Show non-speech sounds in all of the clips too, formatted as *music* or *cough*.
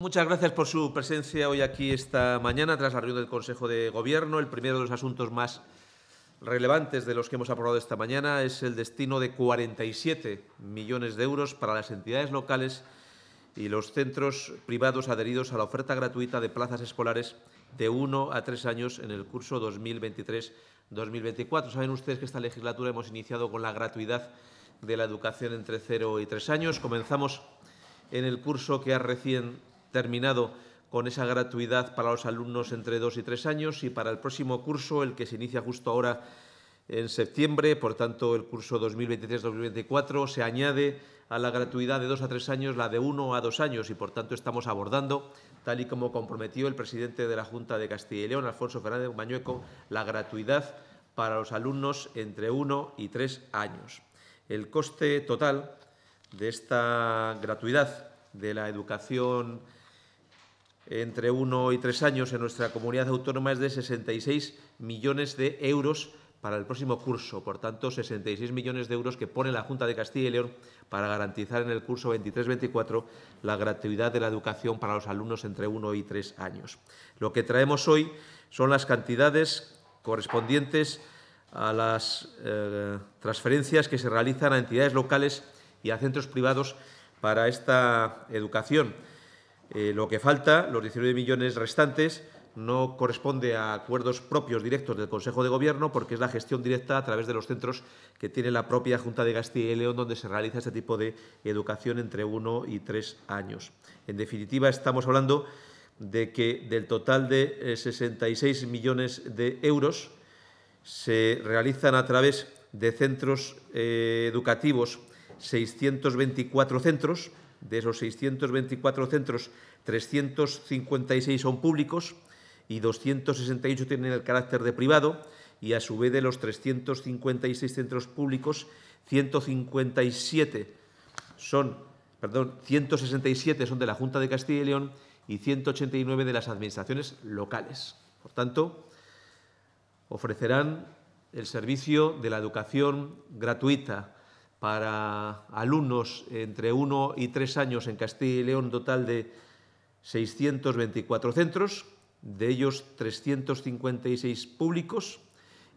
Muchas gracias por su presencia hoy aquí esta mañana tras la reunión del Consejo de Gobierno. El primero de los asuntos más relevantes de los que hemos aprobado esta mañana es el destino de 47 millones de euros para las entidades locales y los centros privados adheridos a la oferta gratuita de plazas escolares de uno a tres años en el curso 2023-2024. Saben ustedes que esta legislatura hemos iniciado con la gratuidad de la educación entre cero y tres años. Comenzamos en el curso que ha recién terminado con esa gratuidad para los alumnos entre dos y tres años y para el próximo curso, el que se inicia justo ahora en septiembre, por tanto el curso 2023-2024, se añade a la gratuidad de dos a tres años la de uno a dos años y por tanto estamos abordando, tal y como comprometió el presidente de la Junta de Castilla y León, Alfonso Fernández Mañueco, la gratuidad para los alumnos entre uno y tres años. El coste total de esta gratuidad de la educación entre uno y tres años en nuestra comunidad autónoma es de 66 millones de euros para el próximo curso. Por tanto, 66 millones de euros que pone la Junta de Castilla y León para garantizar en el curso 23-24 la gratuidad de la educación para los alumnos entre uno y tres años. Lo que traemos hoy son las cantidades correspondientes a las eh, transferencias que se realizan a entidades locales y a centros privados para esta educación. Eh, lo que falta, los 19 millones restantes, no corresponde a acuerdos propios directos del Consejo de Gobierno porque es la gestión directa a través de los centros que tiene la propia Junta de Castilla y León donde se realiza este tipo de educación entre uno y tres años. En definitiva, estamos hablando de que del total de 66 eh, millones de euros se realizan a través de centros eh, educativos 624 centros, de esos 624 centros, 356 son públicos y 268 tienen el carácter de privado y a su vez de los 356 centros públicos, 157 son, perdón, 167 son de la Junta de Castilla y León y 189 de las administraciones locales. Por tanto, ofrecerán el servicio de la educación gratuita, para alumnos entre 1 y 3 años en Castilla y León, total de 624 centros, de ellos 356 públicos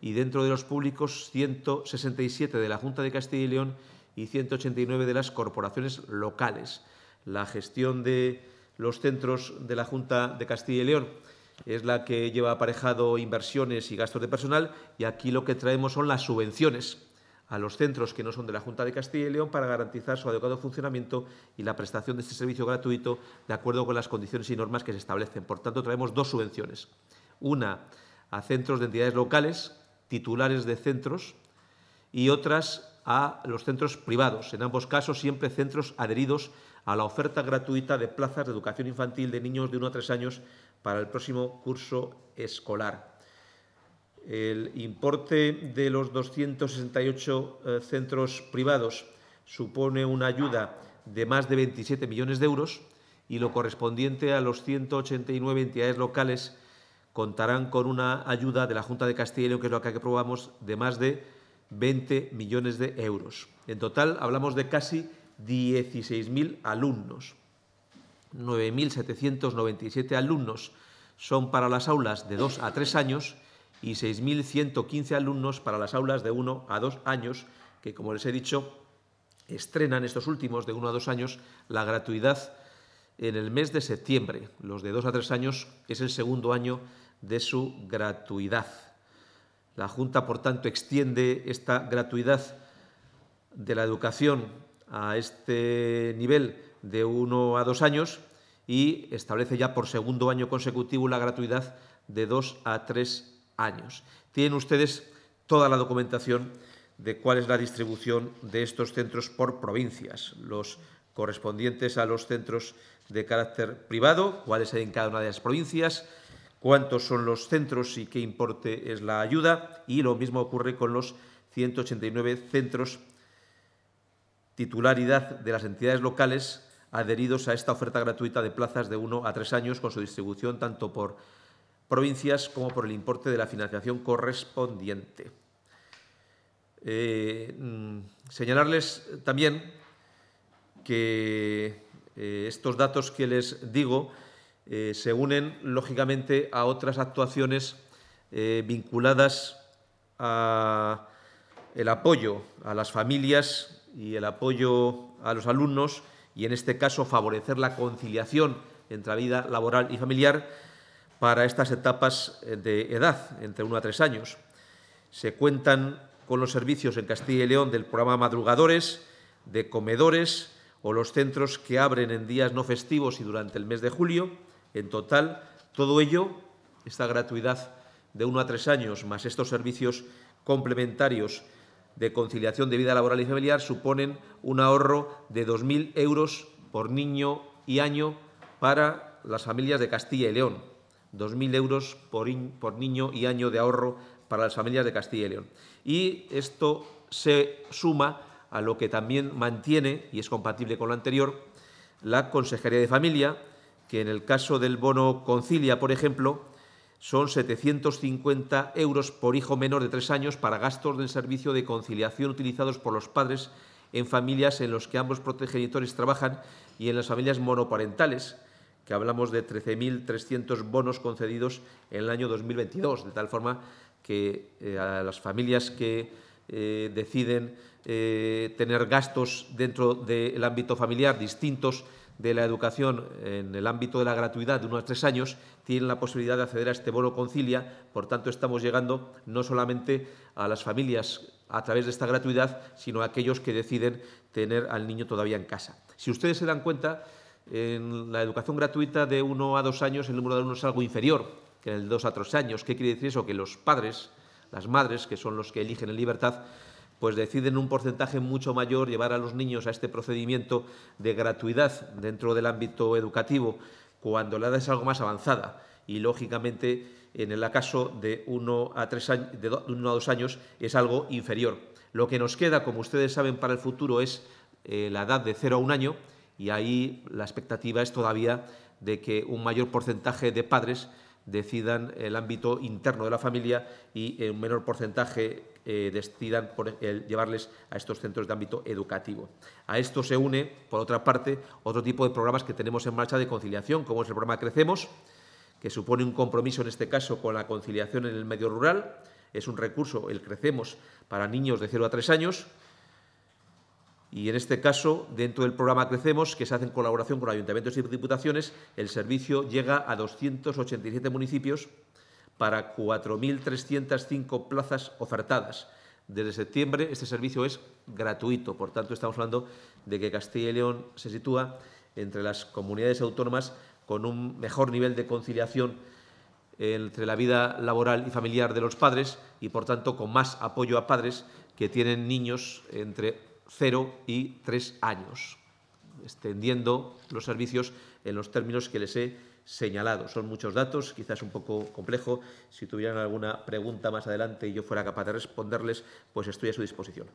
y dentro de los públicos 167 de la Junta de Castilla y León y 189 de las corporaciones locales. La gestión de los centros de la Junta de Castilla y León es la que lleva aparejado inversiones y gastos de personal y aquí lo que traemos son las subvenciones a los centros que no son de la Junta de Castilla y León para garantizar su adecuado funcionamiento y la prestación de este servicio gratuito de acuerdo con las condiciones y normas que se establecen. Por tanto, traemos dos subvenciones. Una a centros de entidades locales, titulares de centros, y otras a los centros privados, en ambos casos siempre centros adheridos a la oferta gratuita de plazas de educación infantil de niños de 1 a 3 años para el próximo curso escolar. El importe de los 268 eh, centros privados supone una ayuda de más de 27 millones de euros y lo correspondiente a los 189 entidades locales contarán con una ayuda de la Junta de Castilla y León, que es lo que aprobamos, de más de 20 millones de euros. En total hablamos de casi 16.000 alumnos. 9.797 alumnos son para las aulas de 2 a 3 años y 6.115 alumnos para las aulas de 1 a 2 años, que como les he dicho, estrenan estos últimos de 1 a 2 años la gratuidad en el mes de septiembre. Los de 2 a 3 años es el segundo año de su gratuidad. La Junta, por tanto, extiende esta gratuidad de la educación a este nivel de 1 a 2 años y establece ya por segundo año consecutivo la gratuidad de 2 a 3 años. Tienen ustedes toda la documentación de cuál es la distribución de estos centros por provincias, los correspondientes a los centros de carácter privado, cuáles hay en cada una de las provincias, cuántos son los centros y qué importe es la ayuda, y lo mismo ocurre con los 189 centros titularidad de las entidades locales adheridos a esta oferta gratuita de plazas de uno a tres años con su distribución tanto por provincias como por el importe de la financiación correspondiente. Eh, mm, señalarles también que eh, estos datos que les digo eh, se unen, lógicamente, a otras actuaciones vinculadas al apoyo a las familias y el apoyo a los alumnos y, en este caso, favorecer la conciliación entre la vida laboral y familiar, para estas etapas eh, de edad, entre 1 a tres años. Se cuentan con los servicios en Castilla y León del programa Madrugadores, de comedores o los centros que abren en días no festivos y durante el mes de julio. En total, todo ello, esta gratuidad de uno a tres años, más estos servicios complementarios de conciliación de vida laboral y familiar, suponen un ahorro de 2.000 euros por niño y año para las familias de Castilla y León. 2.000 euros por, niño y año de ahorro para las familias de Castilla y León. Y esto se suma a lo que también mantiene, y es compatible con lo anterior, la Consejería de Familia, que en el caso del bono Concilia, por ejemplo, son 750 euros por hijo menor de tres años para gastos del servicio de conciliación utilizados por los padres en familias en las que ambos progenitores trabajan y en las familias monoparentales, hablamos de 13.300 bonos concedidos en el año 2022, de tal forma que eh, a las familias que eh, deciden eh, tener gastos dentro del ámbito familiar distintos de la educación en el ámbito de la gratuidad de unos tres años, tienen la posibilidad de acceder a este bono concilia. Por tanto, estamos llegando no solamente a las familias a través de esta gratuidad, sino a aquellos que deciden tener al niño todavía en casa. Si ustedes se dan cuenta, en la educación gratuita de uno a dos años el número de alumnos es algo inferior que en el de 2 a tres años. ¿Qué quiere decir eso? Que los padres, las madres, que son los que eligen en libertad, pues deciden un porcentaje mucho mayor llevar a los niños a este procedimiento de gratuidad dentro del ámbito educativo cuando la edad es algo más avanzada y lógicamente en el acaso de uno a dos años, a 2 años es algo inferior. Lo que nos queda, como ustedes saben, para el futuro es eh, la edad de 0 a un año y ahí la expectativa es todavía de que un mayor porcentaje de padres decidan el ámbito interno de la familia y un menor porcentaje eh, decidan llevarles a estos centros de ámbito educativo. A esto se une, por otra parte, otro tipo de programas que tenemos en marcha de conciliación, como es el programa Crecemos, que supone un compromiso en este caso con la conciliación en el medio rural. Es un recurso, el Crecemos, para niños de 0 a 3 años, y en este caso, dentro del programa Crecemos, que se hace en colaboración con ayuntamientos y diputaciones, el servicio llega a 287 municipios para 4.305 plazas ofertadas. Desde septiembre este servicio es gratuito, por tanto estamos hablando de que Castilla y León se sitúa entre las comunidades autónomas con un mejor nivel de conciliación entre la vida laboral y familiar de los padres y, por tanto, con más apoyo a padres que tienen niños entre Cero y tres años, extendiendo los servicios en los términos que les he señalado. Son muchos datos, quizás un poco complejo. Si tuvieran alguna pregunta más adelante y yo fuera capaz de responderles, pues estoy a su disposición.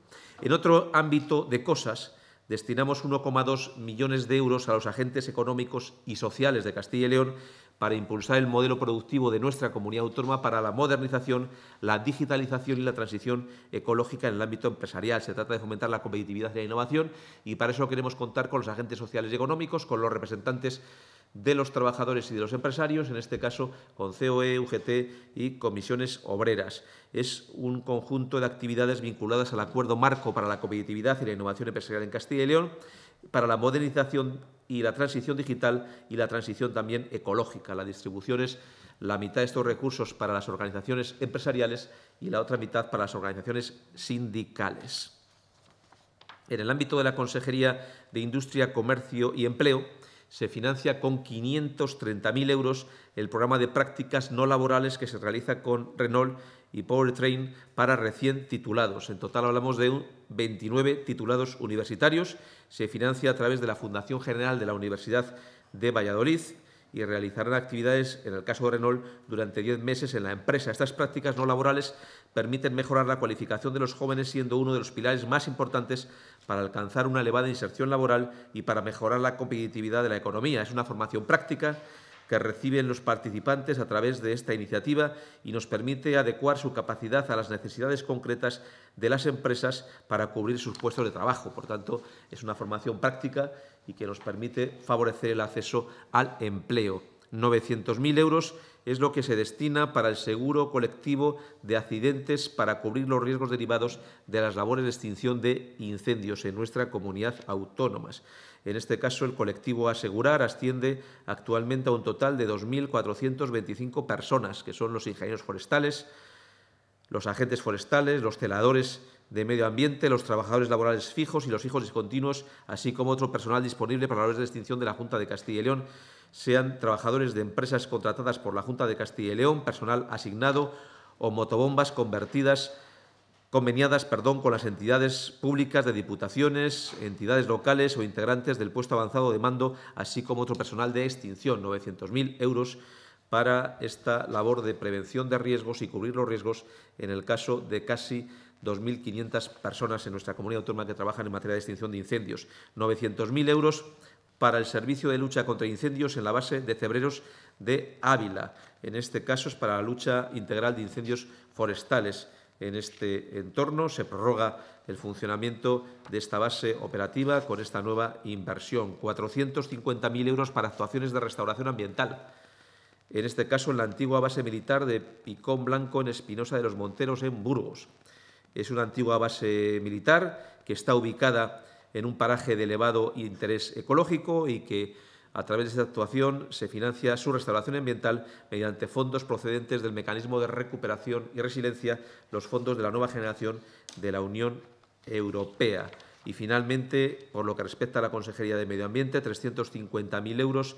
En otro ámbito de cosas, destinamos 1,2 millones de euros a los agentes económicos y sociales de Castilla y León para impulsar el modelo productivo de nuestra comunidad autónoma para la modernización, la digitalización y la transición ecológica en el ámbito empresarial. Se trata de fomentar la competitividad y la innovación y para eso queremos contar con los agentes sociales y económicos, con los representantes de los trabajadores y de los empresarios, en este caso con COE, UGT y comisiones obreras. Es un conjunto de actividades vinculadas al acuerdo marco para la competitividad y la innovación empresarial en Castilla y León, para la modernización y la transición digital y la transición también ecológica. La distribución es la mitad de estos recursos para las organizaciones empresariales y la otra mitad para las organizaciones sindicales. En el ámbito de la Consejería de Industria, Comercio y Empleo, se financia con 530.000 euros el programa de prácticas no laborales que se realiza con Renault y Powertrain para recién titulados. En total hablamos de 29 titulados universitarios. Se financia a través de la Fundación General de la Universidad de Valladolid y realizarán actividades, en el caso de Renault, durante 10 meses en la empresa. Estas prácticas no laborales permiten mejorar la cualificación de los jóvenes, siendo uno de los pilares más importantes para alcanzar una elevada inserción laboral y para mejorar la competitividad de la economía. Es una formación práctica que reciben los participantes a través de esta iniciativa y nos permite adecuar su capacidad a las necesidades concretas de las empresas para cubrir sus puestos de trabajo. Por tanto, es una formación práctica y que nos permite favorecer el acceso al empleo. 900.000 euros es lo que se destina para el seguro colectivo de accidentes para cubrir los riesgos derivados de las labores de extinción de incendios en nuestra comunidad autónoma. En este caso, el colectivo asegurar asciende actualmente a un total de 2.425 personas, que son los ingenieros forestales, los agentes forestales, los celadores de medio ambiente, los trabajadores laborales fijos y los hijos discontinuos, así como otro personal disponible para labores de extinción de la Junta de Castilla y León, sean trabajadores de empresas contratadas por la Junta de Castilla y León, personal asignado o motobombas convertidas conveniadas perdón, con las entidades públicas de diputaciones, entidades locales o integrantes del puesto avanzado de mando, así como otro personal de extinción, 900.000 euros para esta labor de prevención de riesgos y cubrir los riesgos en el caso de casi 2.500 personas en nuestra comunidad autónoma que trabajan en materia de extinción de incendios. 900.000 euros para el servicio de lucha contra incendios en la base de Cebreros de Ávila. En este caso es para la lucha integral de incendios forestales en este entorno. Se prorroga el funcionamiento de esta base operativa con esta nueva inversión. 450.000 euros para actuaciones de restauración ambiental. En este caso, en la antigua base militar de Picón Blanco en Espinosa de los Monteros, en Burgos. Es una antigua base militar que está ubicada en un paraje de elevado interés ecológico y que a través de esta actuación se financia su restauración ambiental mediante fondos procedentes del Mecanismo de Recuperación y Resiliencia, los fondos de la nueva generación de la Unión Europea. Y finalmente, por lo que respecta a la Consejería de Medio Ambiente, 350.000 euros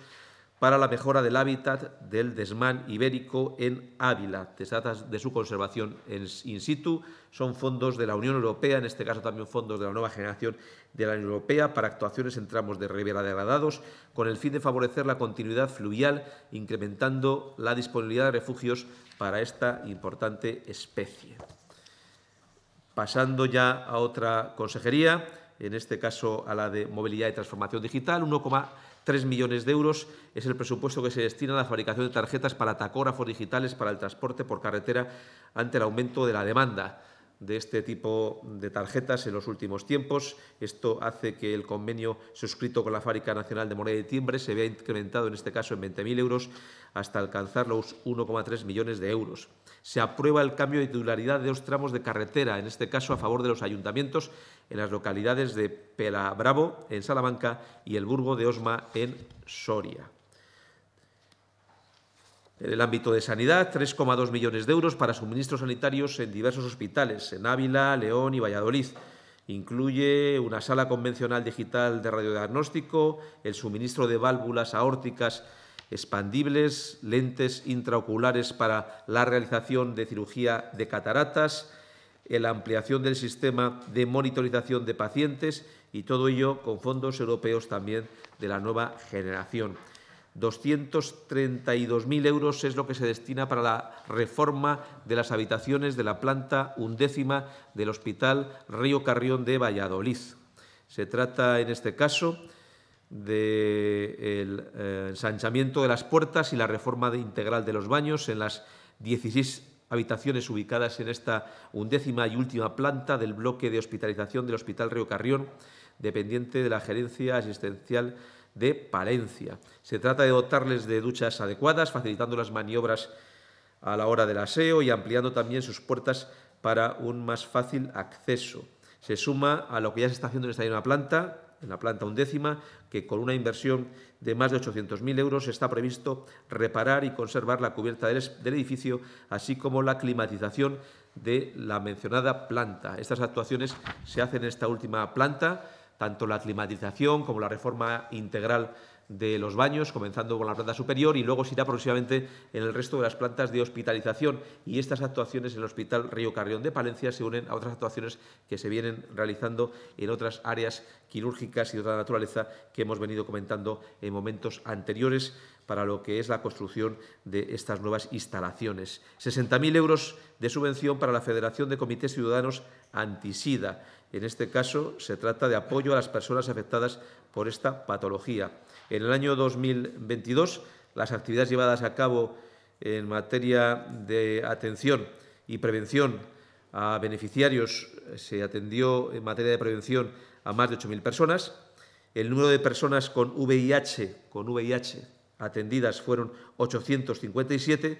para la mejora del hábitat del desmán ibérico en Ávila. Se trata de su conservación in situ. Son fondos de la Unión Europea, en este caso también fondos de la nueva generación de la Unión Europea, para actuaciones en tramos de ribera degradados, con el fin de favorecer la continuidad fluvial, incrementando la disponibilidad de refugios para esta importante especie. Pasando ya a otra consejería, en este caso a la de Movilidad y Transformación Digital, 1, 3 millones de euros es el presupuesto que se destina a la fabricación de tarjetas para tacógrafos digitales para el transporte por carretera ante el aumento de la demanda de este tipo de tarjetas en los últimos tiempos. Esto hace que el convenio suscrito con la Fábrica Nacional de Moneda y Timbre se vea incrementado en este caso en 20.000 euros hasta alcanzar los 1,3 millones de euros. Se aprueba el cambio de titularidad de dos tramos de carretera, en este caso a favor de los ayuntamientos en las localidades de Bravo, en Salamanca, y el Burgo de Osma, en Soria. En el ámbito de sanidad, 3,2 millones de euros para suministros sanitarios en diversos hospitales, en Ávila, León y Valladolid. Incluye una sala convencional digital de radiodiagnóstico, el suministro de válvulas aórticas expandibles, lentes intraoculares para la realización de cirugía de cataratas, la ampliación del sistema de monitorización de pacientes y todo ello con fondos europeos también de la nueva generación. 232.000 euros es lo que se destina para la reforma de las habitaciones de la planta undécima del Hospital Río Carrión de Valladolid. Se trata, en este caso, del de eh, ensanchamiento de las puertas y la reforma integral de los baños en las 16 habitaciones ubicadas en esta undécima y última planta del bloque de hospitalización del Hospital Río Carrión, dependiente de la Gerencia Asistencial de Palencia. Se trata de dotarles de duchas adecuadas, facilitando las maniobras a la hora del aseo y ampliando también sus puertas para un más fácil acceso. Se suma a lo que ya se está haciendo en esta misma planta, en la planta undécima, que con una inversión de más de 800.000 euros está previsto reparar y conservar la cubierta del, edificio, así como la climatización de la mencionada planta. Estas actuaciones se hacen en esta última planta tanto la climatización como la reforma integral de los baños, comenzando con la planta superior y luego se irá próximamente en el resto de las plantas de hospitalización. Y estas actuaciones en el Hospital Río Carrión de Palencia se unen a otras actuaciones que se vienen realizando en otras áreas quirúrgicas y de otra naturaleza que hemos venido comentando en momentos anteriores para lo que es la construcción de estas nuevas instalaciones. 60.000 euros de subvención para la Federación de Comités Ciudadanos Antisida. En este caso, se trata de apoyo a las personas afectadas por esta patología. En el año 2022, las actividades llevadas a cabo en materia de atención y prevención a beneficiarios se atendió en materia de prevención a más de 8.000 personas. El número de personas con VIH, con VIH atendidas fueron 857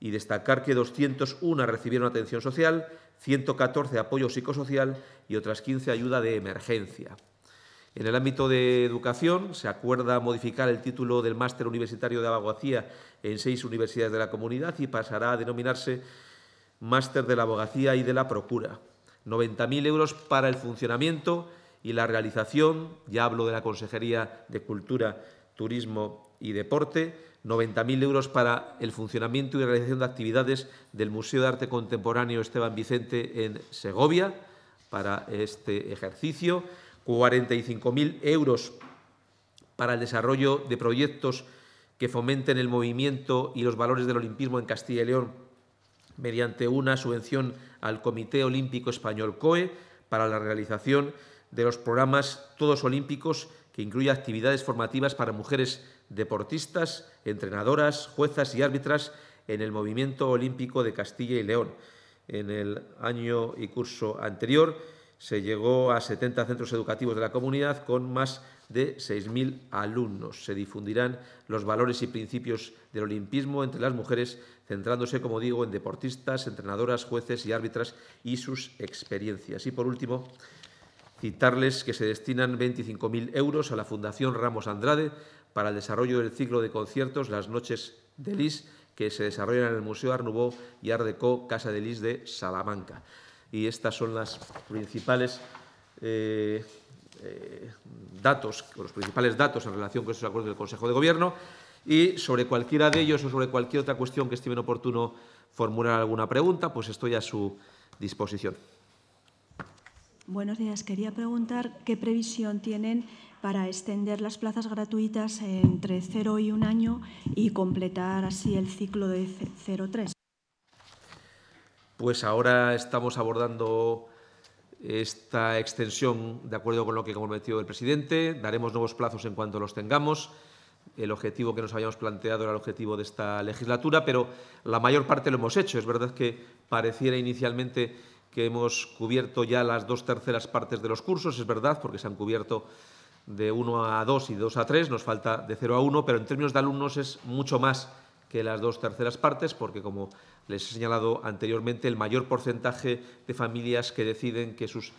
y destacar que 201 recibieron atención social, 114 apoyo psicosocial y otras 15 ayuda de emergencia. En el ámbito de educación, se acuerda modificar el título del Máster Universitario de Abogacía en seis universidades de la comunidad y pasará a denominarse Máster de la Abogacía y de la Procura. 90.000 euros para el funcionamiento y la realización, ya hablo de la Consejería de Cultura, Turismo y Deporte, 90.000 euros para el funcionamiento y realización de actividades del Museo de Arte Contemporáneo Esteban Vicente en Segovia para este ejercicio, 45.000 euros para el desarrollo de proyectos que fomenten el movimiento y los valores del olimpismo en Castilla y León mediante una subvención al Comité Olímpico Español COE para la realización de los programas todos olímpicos incluye actividades formativas para mujeres deportistas, entrenadoras, juezas y árbitras en el movimiento olímpico de Castilla y León. En el año y curso anterior se llegó a 70 centros educativos de la comunidad con más de 6.000 alumnos. Se difundirán los valores y principios del olimpismo entre las mujeres, centrándose, como digo, en deportistas, entrenadoras, jueces y árbitras y sus experiencias. Y por último, Citarles que se destinan 25.000 euros a la Fundación Ramos Andrade para el desarrollo del ciclo de conciertos Las Noches de Lis, que se desarrollan en el Museo Arnubó y Ardeco Casa de Lis de Salamanca. Y estas son las principales eh, eh, datos, los principales datos en relación con estos acuerdos del Consejo de Gobierno. Y sobre cualquiera de ellos o sobre cualquier otra cuestión que estime oportuno formular alguna pregunta, pues estoy a su disposición. Buenos días. Quería preguntar qué previsión tienen para extender las plazas gratuitas entre cero y un año y completar así el ciclo de cero-tres. Pues ahora estamos abordando esta extensión de acuerdo con lo que comprometió el presidente. Daremos nuevos plazos en cuanto los tengamos. El objetivo que nos habíamos planteado era el objetivo de esta legislatura, pero la mayor parte lo hemos hecho. Es verdad que pareciera inicialmente que hemos cubierto ya las dos terceras partes de los cursos, es verdad, porque se han cubierto de 1 a 2 y 2 a 3, nos falta de 0 a 1, pero en términos de alumnos es mucho más que las dos terceras partes, porque como les he señalado anteriormente, el mayor porcentaje de familias que deciden que sus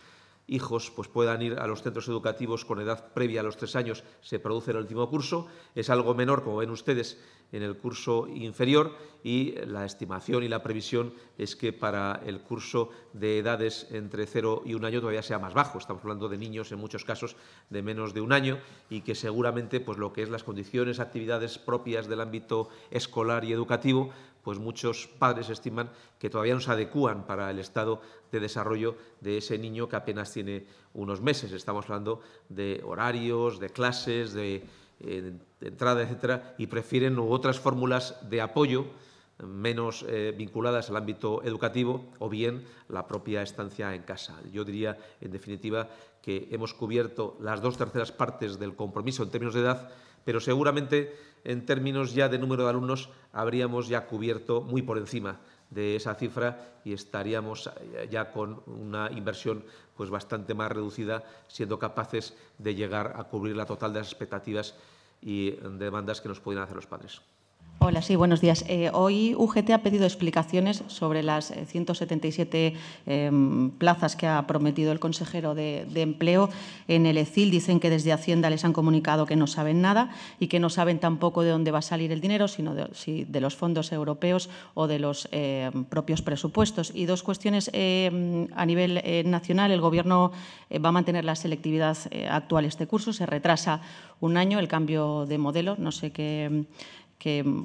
hijos pues, puedan ir a los centros educativos con edad previa a los tres años se produce el último curso. Es algo menor, como ven ustedes, en el curso inferior y la estimación y la previsión es que para el curso de edades entre cero y un año todavía sea más bajo. Estamos hablando de niños en muchos casos de menos de un año y que seguramente pues, lo que es las condiciones, actividades propias del ámbito escolar y educativo pues muchos padres estiman que todavía no se adecúan para el estado de desarrollo de ese niño que apenas tiene unos meses. Estamos hablando de horarios, de clases, de, eh, entrada, etcétera, y prefieren otras fórmulas de apoyo menos eh, vinculadas al ámbito educativo o bien la propia estancia en casa. Yo diría, en definitiva, que hemos cubierto las dos terceras partes del compromiso en términos de edad pero seguramente en términos ya de número de alumnos habríamos ya cubierto muy por encima de esa cifra y estaríamos eh, ya con una inversión pues bastante más reducida, siendo capaces de llegar a cubrir la total de las expectativas y eh, demandas que nos pueden hacer los padres. Hola, sí, buenos días. Eh, hoy UGT ha pedido explicaciones sobre las 177 eh, em, plazas que ha prometido el consejero de, Empleo en el ECIL. Dicen que desde Hacienda les han comunicado que no saben nada y que no saben tampoco de dónde va a salir el dinero, sino de, los fondos europeos o de los em, propios presupuestos. Y dos cuestiones em, a nivel eh, nacional. El Gobierno va a mantener la selectividad actual este curso. Se retrasa un año el cambio de modelo. No sé qué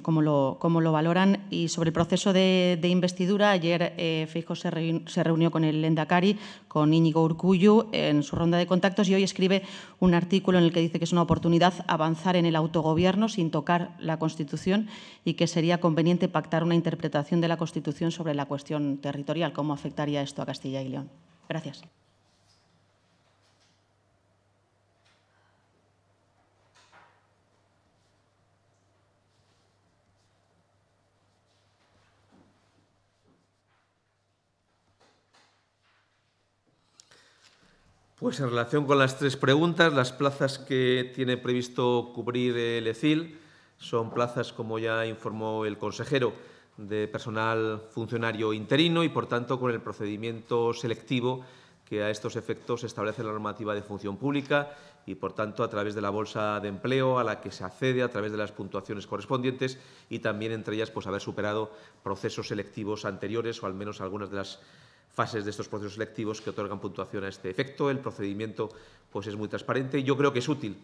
cómo lo, valoran. Y sobre el proceso de, investidura, ayer eh, Fijo se, reunió con el Endacari, con Íñigo Urcuyu, en su ronda de contactos y hoy escribe un artículo en el que dice que es una oportunidad avanzar en el autogobierno sin tocar la Constitución y que sería conveniente pactar una interpretación de la Constitución sobre la cuestión territorial. ¿Cómo afectaría esto a Castilla y León? Gracias. Pues en relación con las tres preguntas, las plazas que tiene previsto cubrir el ECIL son plazas, como ya informó el consejero, de personal funcionario interino y, por tanto, con el procedimiento selectivo que a estos efectos establece la normativa de función pública y, por tanto, a través de la bolsa de empleo a la que se accede, a través de las puntuaciones correspondientes y también entre ellas pues, haber superado procesos selectivos anteriores o al menos algunas de las fases de estos procesos selectivos que otorgan puntuación a este efecto. El procedimiento pues, es muy transparente y yo creo que es útil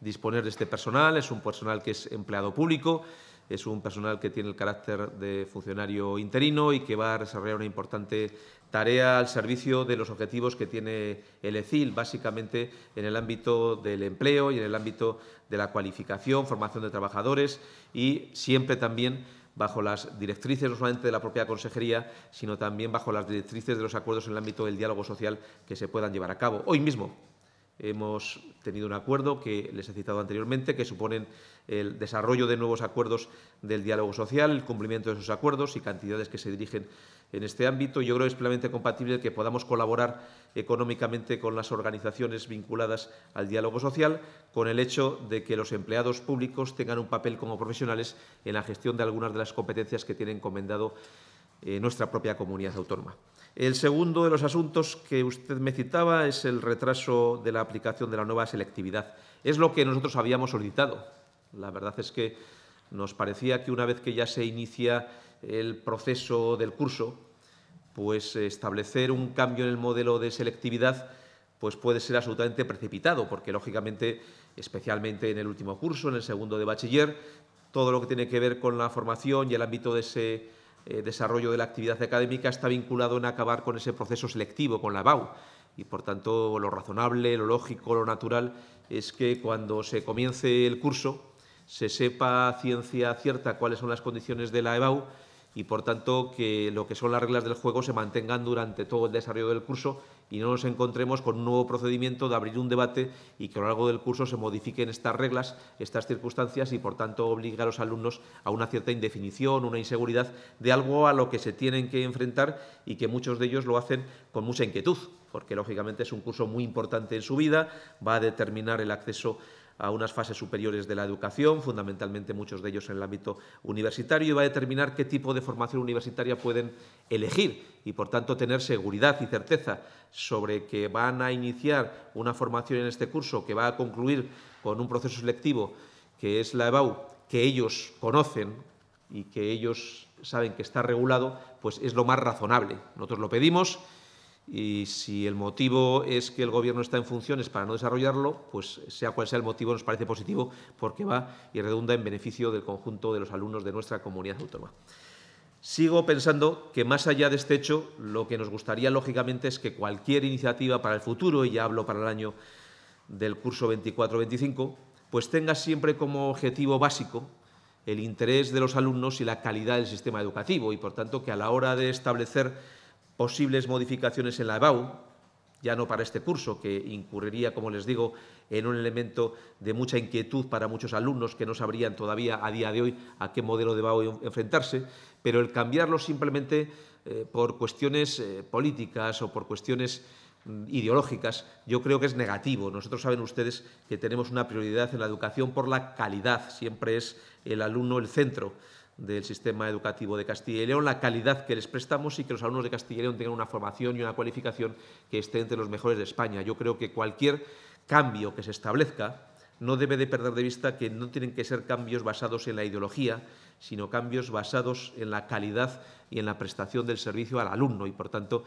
disponer de este personal. Es un personal que es empleado público, es un personal que tiene el carácter de funcionario interino y que va a desarrollar una importante tarea al servicio de los objetivos que tiene el ECIL, básicamente en el ámbito del empleo y en el ámbito de la cualificación, formación de trabajadores y siempre también bajo las directrices no solamente de la propia consejería, sino también bajo las directrices de los acuerdos en el ámbito del diálogo social que se puedan llevar a cabo. Hoy mismo hemos tenido un acuerdo que les he citado anteriormente, que suponen el desarrollo de nuevos acuerdos del diálogo social, el cumplimiento de esos acuerdos y cantidades que se dirigen en este ámbito. Yo creo que es plenamente compatible que podamos colaborar económicamente con las organizaciones vinculadas al diálogo social, con el hecho de que los empleados públicos tengan un papel como profesionales en la gestión de algunas de las competencias que tiene encomendado eh, nuestra propia comunidad autónoma. El segundo de los asuntos que usted me citaba es el retraso de la aplicación de la nueva selectividad. Es lo que nosotros habíamos solicitado. La verdad es que nos parecía que una vez que ya se inicia el proceso del curso, pues eh, establecer un cambio en el modelo de selectividad pues puede ser absolutamente precipitado, porque lógicamente, especialmente en el último curso, en el segundo de bachiller, todo lo que tiene que ver con la formación y el ámbito de ese eh, desarrollo de la actividad académica está vinculado en acabar con ese proceso selectivo, con la EBAU. Y por tanto, lo razonable, lo lógico, lo natural es que cuando se comience el curso se sepa ciencia cierta cuáles son las condiciones de la EBAU y por tanto que lo que son las reglas del juego se mantengan durante todo el desarrollo del curso y no nos encontremos con un nuevo procedimiento de abrir un debate y que a lo largo del curso se modifiquen estas reglas, estas circunstancias y por tanto obligue a los alumnos a una cierta indefinición, una inseguridad de algo a lo que se tienen que enfrentar y que muchos de ellos lo hacen con mucha inquietud, porque lógicamente es un curso muy importante en su vida, va a determinar el acceso a unas fases superiores de la educación, fundamentalmente muchos de ellos en el ámbito universitario, y va a determinar qué tipo de formación universitaria pueden elegir y, por tanto, tener seguridad y certeza sobre que van a iniciar una formación en este curso que va a concluir con un proceso selectivo que es la EBAU, que ellos conocen y que ellos saben que está regulado, pues es lo más razonable. Nosotros lo pedimos y si el motivo es que el Gobierno está en funciones para no desarrollarlo, pues sea cual sea el motivo, nos parece positivo porque va y redunda en beneficio del conjunto de los alumnos de nuestra comunidad autónoma. Sigo pensando que más allá de este hecho, lo que nos gustaría, lógicamente, es que cualquier iniciativa para el futuro, y ya hablo para el año del curso 24-25, pues tenga siempre como objetivo básico el interés de los alumnos y la calidad del sistema educativo, y por tanto que a la hora de establecer posibles modificaciones en la EBAU, ya no para este curso, que incurriría, como les digo, en un elemento de mucha inquietud para muchos alumnos que no sabrían todavía a día de hoy a qué modelo de EBAU enfrentarse, pero el cambiarlo simplemente eh, por cuestiones eh, políticas o por cuestiones mm, ideológicas, yo creo que es negativo. Nosotros saben ustedes que tenemos una prioridad en la educación por la calidad, siempre es el alumno el centro del sistema educativo de Castilla y León, la calidad que les prestamos y que los alumnos de Castilla y León tengan una formación y una cualificación que esté entre los mejores de España. Yo creo que cualquier cambio que se establezca no debe de perder de vista que no tienen que ser cambios basados en la ideología, sino cambios basados en la calidad y en la prestación del servicio al alumno. Y, por tanto,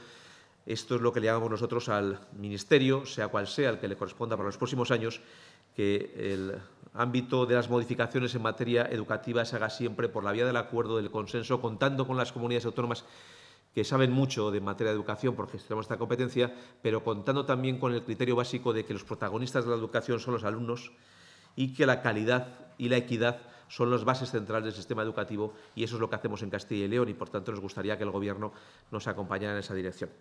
esto es lo que le hagamos nosotros al Ministerio, sea cual sea el que le corresponda para los próximos años, que el ámbito de las modificaciones en materia educativa se haga siempre por la vía del acuerdo, del consenso, contando con las comunidades autónomas que saben mucho de materia de educación porque gestionamos esta competencia, pero contando también con el criterio básico de que los protagonistas de la educación son los alumnos y que la calidad y la equidad son las bases centrales del sistema educativo y eso es lo que hacemos en Castilla y León y por tanto nos gustaría que el Gobierno nos acompañara en esa dirección.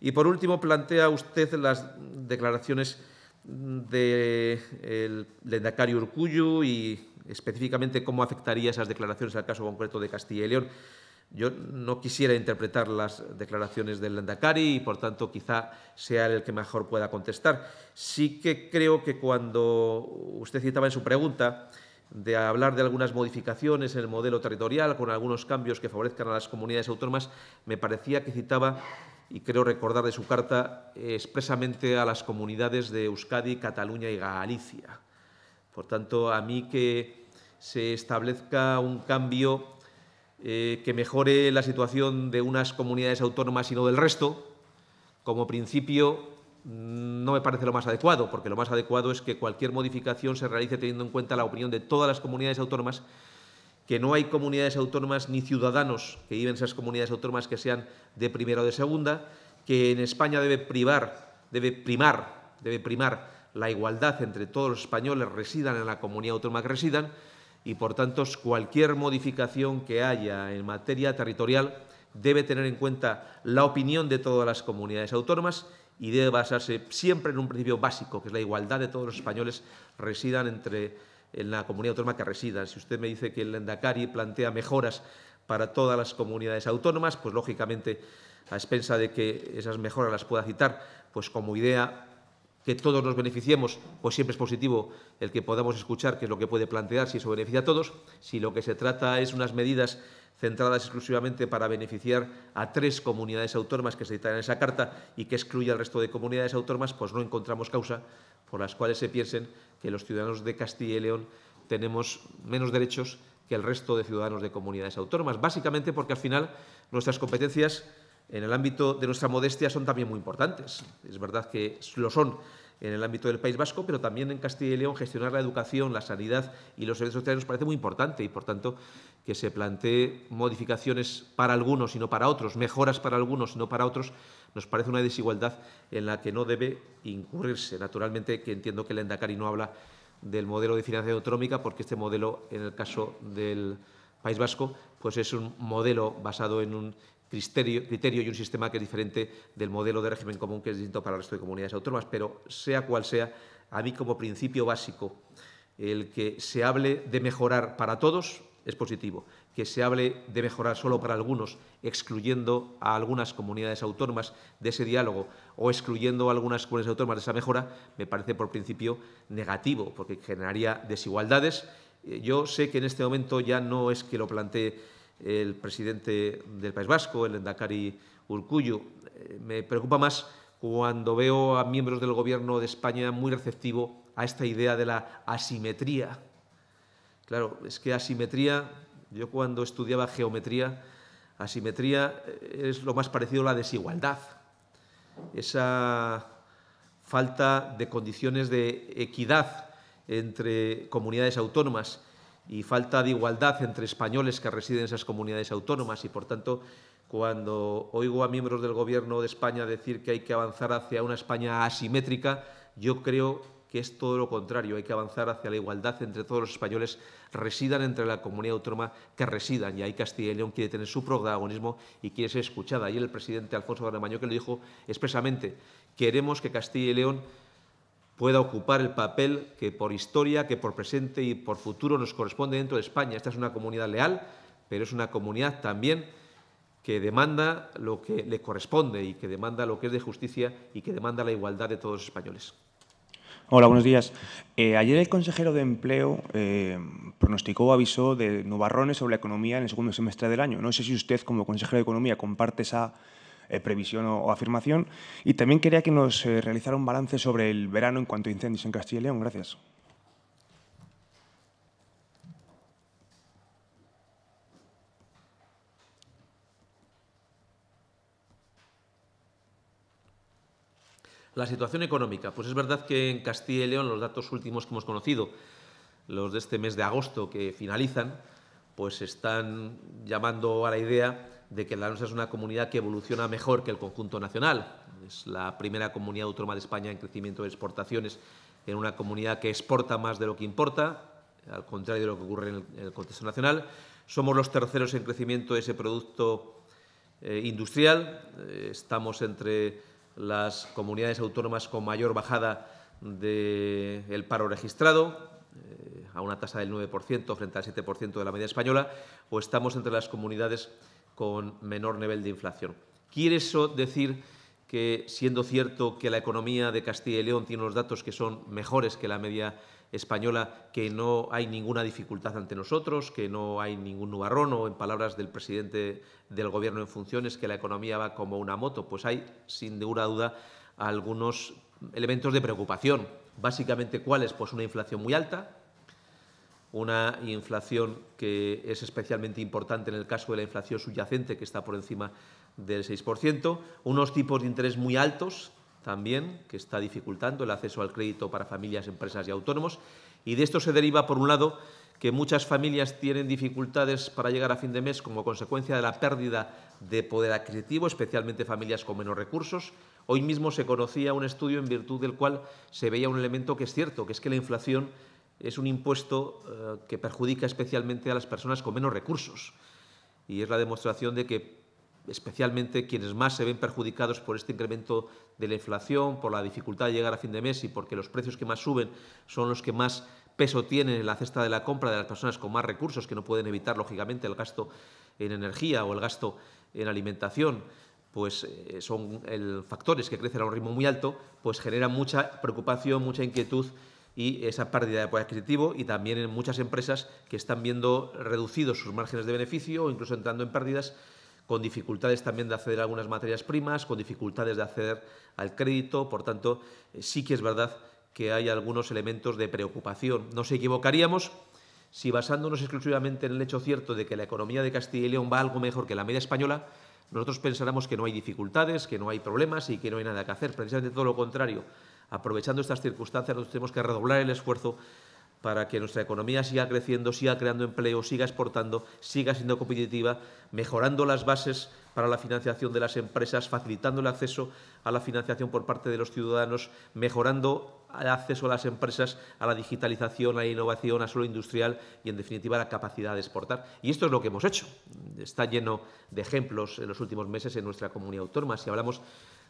Y por último, plantea usted las declaraciones del Lendakari Urcuyo y específicamente cómo afectaría esas declaraciones al caso concreto de Castilla y León. Yo no quisiera interpretar las declaraciones del Landacari y, por tanto, quizá sea el que mejor pueda contestar. Sí que creo que cuando usted citaba en su pregunta de hablar de algunas modificaciones en el modelo territorial, con algunos cambios que favorezcan a las comunidades autónomas, me parecía que citaba y creo recordar de su carta expresamente a las comunidades de Euskadi, Cataluña y Galicia. Por tanto, a mí que se establezca un cambio eh, que mejore la situación de unas comunidades autónomas y no del resto, como principio mm, no me parece lo más adecuado, porque lo más adecuado es que cualquier modificación se realice teniendo en cuenta la opinión de todas las comunidades autónomas que no hay comunidades autónomas ni ciudadanos que viven en esas comunidades autónomas que sean de primera o de segunda, que en España debe debe primar, debe primar la igualdad entre todos los españoles residan en la comunidad autónoma que residan y por tanto cualquier modificación que haya en materia territorial debe tener en cuenta la opinión de todas las comunidades autónomas y debe basarse siempre en un principio básico, que es la igualdad de todos los españoles residan entre en la comunidad autónoma que resida. Si usted me dice que el Endacari plantea mejoras para todas las comunidades autónomas, pues lógicamente a expensa de que esas mejoras las pueda citar, pues como idea que todos nos beneficiemos, pues siempre es positivo el que podamos escuchar qué es lo que puede plantear, si eso beneficia a todos. Si lo que se trata es unas medidas centradas exclusivamente para beneficiar a tres comunidades autónomas que se citan en esa carta y que excluye al resto de comunidades autónomas, pues no encontramos causa por las cuales se piensen que los ciudadanos de Castilla y León tenemos menos derechos que el resto de ciudadanos de comunidades autónomas, básicamente porque al final nuestras competencias en el ámbito de nuestra modestia son también muy importantes. Es verdad que lo son en el ámbito del País Vasco, pero también en Castilla y León gestionar la educación, la sanidad y los servicios sociales nos parece muy importante y, por tanto, que se plantee modificaciones para algunos y no para otros, mejoras para algunos y no para otros, nos parece una desigualdad en la que no debe incurrirse. Naturalmente, que entiendo que el Endacari no habla del modelo de financiación autonómica, porque este modelo, en el caso del País Vasco, pues es un modelo basado en un criterio, y un sistema que es diferente del modelo de régimen común que es distinto para el resto de comunidades autónomas. Pero sea cual sea, a mí como principio básico, el que se hable de mejorar para todos es positivo. Que se hable de mejorar solo para algunos, excluyendo a algunas comunidades autónomas de ese diálogo o excluyendo a algunas comunidades autónomas de esa mejora, me parece por principio negativo, porque generaría desigualdades. Eh, yo sé que en este momento ya no es que lo plantee el presidente del País Vasco, el Endacari Urcuyo. Eh, me preocupa más cuando veo a miembros del Gobierno de España muy receptivo a esta idea de la asimetría. Claro, es que asimetría, yo cuando estudiaba geometría, asimetría eh, es lo más parecido a la desigualdad. Esa falta de condiciones de equidad entre comunidades autónomas y falta de igualdad entre españoles que residen en esas comunidades autónomas y, por tanto, cuando oigo a miembros del Gobierno de España decir que hay que avanzar hacia una España asimétrica, yo creo que es todo lo contrario, hay que avanzar hacia la igualdad entre todos los españoles, residan entre la comunidad autónoma que residan. Y ahí Castilla y León quiere tener su protagonismo y quiere ser escuchada. Y el presidente Alfonso Garamaño que lo dijo expresamente, queremos que Castilla y León pueda ocupar el papel que por historia, que por presente y por futuro nos corresponde dentro de España. Esta es una comunidad leal, pero es una comunidad también que demanda lo que le corresponde y que demanda lo que es de justicia y que demanda la igualdad de todos los españoles. Hola, buenos días. Eh, ayer el consejero de Empleo eh, pronosticó o avisó de nubarrones sobre la economía en el segundo semestre del año. No sé si usted, como consejero de Economía, comparte esa eh, previsión o, afirmación. Y también quería que nos eh, realizara un balance sobre el verano en cuanto a incendios en Castilla y León. Gracias. La situación económica. Pues es verdad que en Castilla y León los datos últimos que hemos conocido, los de este mes de agosto que finalizan, pues están llamando a la idea de que la nuestra es una comunidad que evoluciona mejor que el conjunto nacional. Es la primera comunidad autónoma de España en crecimiento de exportaciones, en una comunidad que exporta más de lo que importa, al contrario de lo que ocurre en el, contexto nacional. Somos los terceros en crecimiento de ese producto eh, industrial. Eh, estamos entre las comunidades autónomas con mayor bajada del paro registrado, eh, a una tasa del 9% frente al 7% de la media española, o estamos entre las comunidades con menor nivel de inflación. ¿Quiere eso decir que, siendo cierto que la economía de Castilla y León tiene unos datos que son mejores que la media española, que no hay ninguna dificultad ante nosotros, que no hay ningún nubarrón, o en palabras del presidente del Gobierno en funciones, que la economía va como una moto? Pues hay, sin ninguna duda, algunos elementos de preocupación. Básicamente, ¿cuáles? Pues una inflación muy alta, una inflación que es especialmente importante en el caso de la inflación subyacente, que está por encima del 6%, unos tipos de interés muy altos también, que está dificultando el acceso al crédito para familias, empresas y autónomos. Y de esto se deriva, por un lado, que muchas familias tienen dificultades para llegar a fin de mes como consecuencia de la pérdida de poder adquisitivo, especialmente familias con menos recursos. Hoy mismo se conocía un estudio en virtud del cual se veía un elemento que es cierto, que es que la inflación es un impuesto eh, que perjudica especialmente a las personas con menos recursos. Y es la demostración de que especialmente quienes más se ven perjudicados por este incremento de la inflación, por la dificultad de llegar a fin de mes y porque los precios que más suben son los que más peso tienen en la cesta de la compra de las personas con más recursos, que no pueden evitar, lógicamente, el gasto en energía o el gasto en alimentación, pues eh, son el, factores que crecen a un ritmo muy alto, pues generan mucha preocupación, mucha inquietud y esa pérdida de poder adquisitivo y también en muchas empresas que están viendo reducidos sus márgenes de beneficio o incluso entrando en pérdidas con dificultades también de acceder a algunas materias primas, con dificultades de acceder al crédito. Por tanto, eh, sí que es verdad que hay algunos elementos de preocupación. No se equivocaríamos si basándonos exclusivamente en el hecho cierto de que la economía de Castilla y León va algo mejor que la media española, nosotros pensáramos que no hay dificultades, que no hay problemas y que no hay nada que hacer. Precisamente todo lo contrario aprovechando estas circunstancias, nosotros tenemos que redoblar el esfuerzo para que nuestra economía siga creciendo, siga creando empleo, siga exportando, siga siendo competitiva, mejorando las bases para la financiación de las empresas, facilitando el acceso a la financiación por parte de los ciudadanos, mejorando el acceso a las empresas a la digitalización, a la innovación, a suelo industrial y, en definitiva, a la capacidad de exportar. Y esto es lo que hemos hecho. Está lleno de ejemplos en los últimos meses en nuestra comunidad autónoma. Si hablamos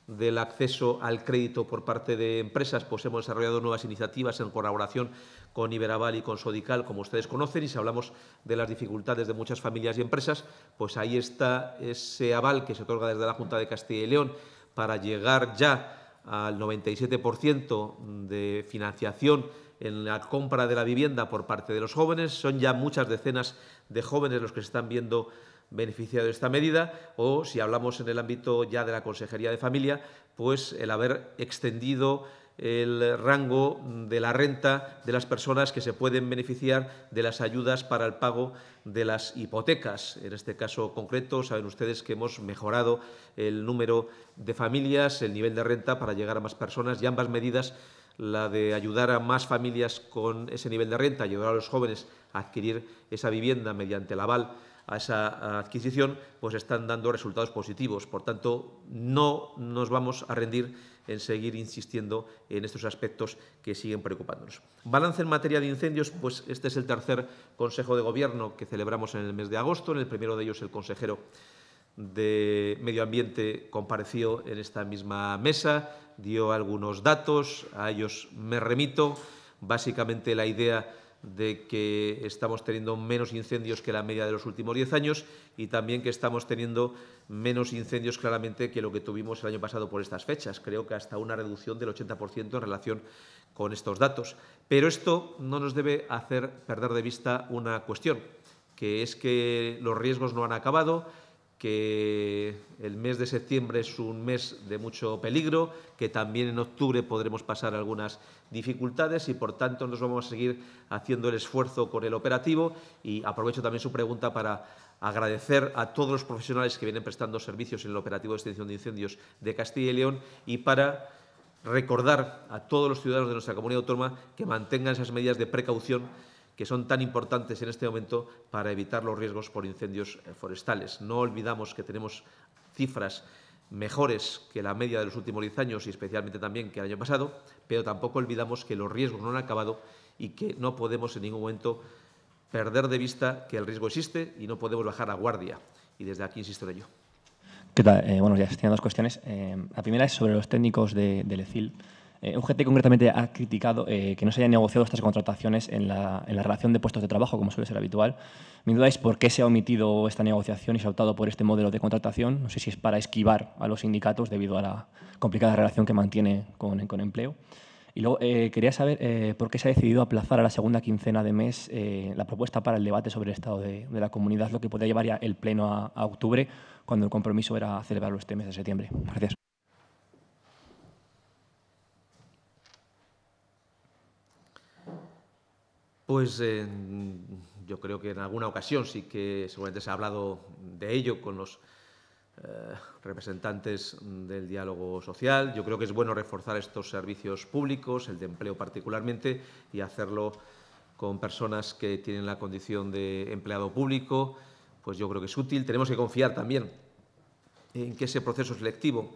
del acceso al crédito por parte de empresas, pues hemos desarrollado nuevas iniciativas en colaboración con Iberaval y con Sodical, como ustedes conocen, y si hablamos de las dificultades de muchas familias y empresas, pues ahí está ese aval que se otorga desde la Junta de Castilla y León para llegar ya al 97% de financiación en la compra de la vivienda por parte de los jóvenes. Son ya muchas decenas de jóvenes los que se están viendo beneficiado de esta medida o, si hablamos en el ámbito ya de la Consejería de Familia, pues el haber extendido el rango de la renta de las personas que se pueden beneficiar de las ayudas para el pago de las hipotecas. En este caso concreto, saben ustedes que hemos mejorado el número de familias, el nivel de renta para llegar a más personas y ambas medidas, la de ayudar a más familias con ese nivel de renta, ayudar a los jóvenes a adquirir esa vivienda mediante el aval a esa adquisición, pues están dando resultados positivos. Por tanto, no nos vamos a rendir en seguir insistiendo en estos aspectos que siguen preocupándonos. Balance en materia de incendios, pues este es el tercer Consejo de Gobierno que celebramos en el mes de agosto. En el primero de ellos el consejero de Medio Ambiente compareció en esta misma mesa, dio algunos datos, a ellos me remito. Básicamente la idea de que estamos teniendo menos incendios que la media de los últimos 10 años y también que estamos teniendo menos incendios claramente que lo que tuvimos el año pasado por estas fechas. Creo que hasta una reducción del 80% en relación con estos datos. Pero esto no nos debe hacer perder de vista una cuestión, que es que los riesgos no han acabado, que el mes de septiembre es un mes de mucho peligro, que también en octubre podremos pasar algunas dificultades y por tanto nos vamos a seguir haciendo el esfuerzo con el operativo y aprovecho también su pregunta para agradecer a todos los profesionales que vienen prestando servicios en el operativo de extinción de incendios de Castilla y León y para recordar a todos los ciudadanos de nuestra comunidad autónoma que mantengan esas medidas de precaución que son tan importantes en este momento para evitar los riesgos por incendios eh, forestales. No olvidamos que tenemos cifras mejores que la media de los últimos 10 años y especialmente también que el año pasado, pero tampoco olvidamos que los riesgos no han acabado y que no podemos en ningún momento perder de vista que el riesgo existe y no podemos bajar a guardia. Y desde aquí insisto en ello. ¿Qué tal? Eh, bueno, ya dos cuestiones. Eh, la primera es sobre los técnicos de, del e eh, UGT concretamente ha criticado eh, que no se hayan negociado estas contrataciones en la, relación de puestos de trabajo, como suele ser habitual. Mi duda es por qué se ha omitido esta negociación y se ha optado por este modelo de contratación. No sé si es para esquivar a los sindicatos debido a la complicada relación que mantiene con, con empleo. Y luego eh, quería saber por qué se ha decidido aplazar a la segunda quincena de mes la propuesta para el debate sobre el estado de, la comunidad, lo que podría llevar ya el Pleno a, a, octubre, cuando el compromiso era celebrarlo este mes de septiembre. Gracias. pues yo creo que en alguna ocasión sí que seguramente se ha hablado de ello con los eh, representantes del diálogo social. Yo creo que es bueno reforzar estos servicios públicos, el de empleo particularmente, y hacerlo con personas que tienen la condición de empleado público, pues yo creo que es útil. Tenemos que confiar también en que ese proceso selectivo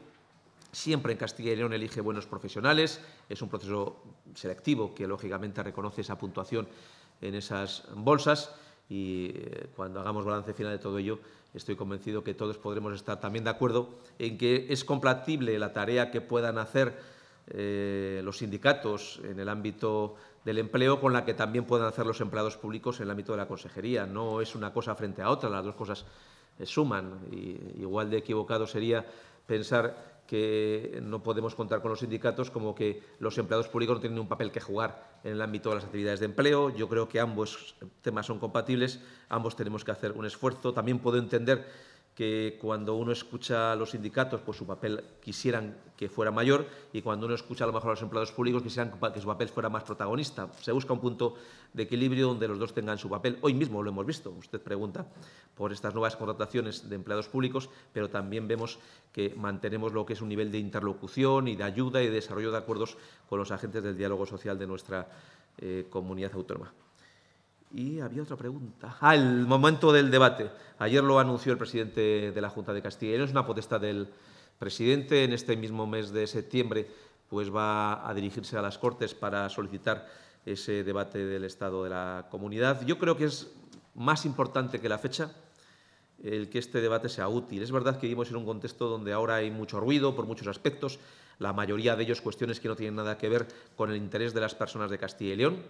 Siempre en Castilla y León elige buenos profesionales, es un proceso selectivo que lógicamente reconoce esa puntuación en esas bolsas y eh, cuando hagamos balance final de todo ello, estoy convencido que todos podremos estar también de acuerdo en que es compatible la tarea que puedan hacer eh, los sindicatos en el ámbito del empleo con la que también puedan hacer los empleados públicos en el ámbito de la consejería. No es una cosa frente a otra, las dos cosas eh, suman. Y, igual de equivocado sería pensar que no podemos contar con los sindicatos, como que los empleados públicos no tienen un papel que jugar en el ámbito de las actividades de empleo. Yo creo que ambos temas son compatibles, ambos tenemos que hacer un esfuerzo. También puedo entender que cuando uno escucha a los sindicatos, pues su papel quisieran que fuera mayor y cuando uno escucha a lo mejor a los empleados públicos, quisieran que su papel fuera más protagonista. Se busca un punto de equilibrio donde los dos tengan su papel. Hoy mismo lo hemos visto, usted pregunta por estas nuevas contrataciones de empleados públicos, pero también vemos que mantenemos lo que es un nivel de interlocución y de ayuda y de desarrollo de acuerdos con los agentes del diálogo social de nuestra eh, comunidad autónoma. Y había otra pregunta. Ah, el momento del debate. Ayer lo anunció el presidente de la Junta de Castilla. Y León. es una potestad del presidente. En este mismo mes de septiembre pues va a dirigirse a las Cortes para solicitar ese debate del estado de la comunidad. Yo creo que es más importante que la fecha el que este debate sea útil. Es verdad que vivimos en un contexto donde ahora hay mucho ruido por muchos aspectos, la mayoría de ellos cuestiones que no tienen nada que ver con el interés de las personas de Castilla y León,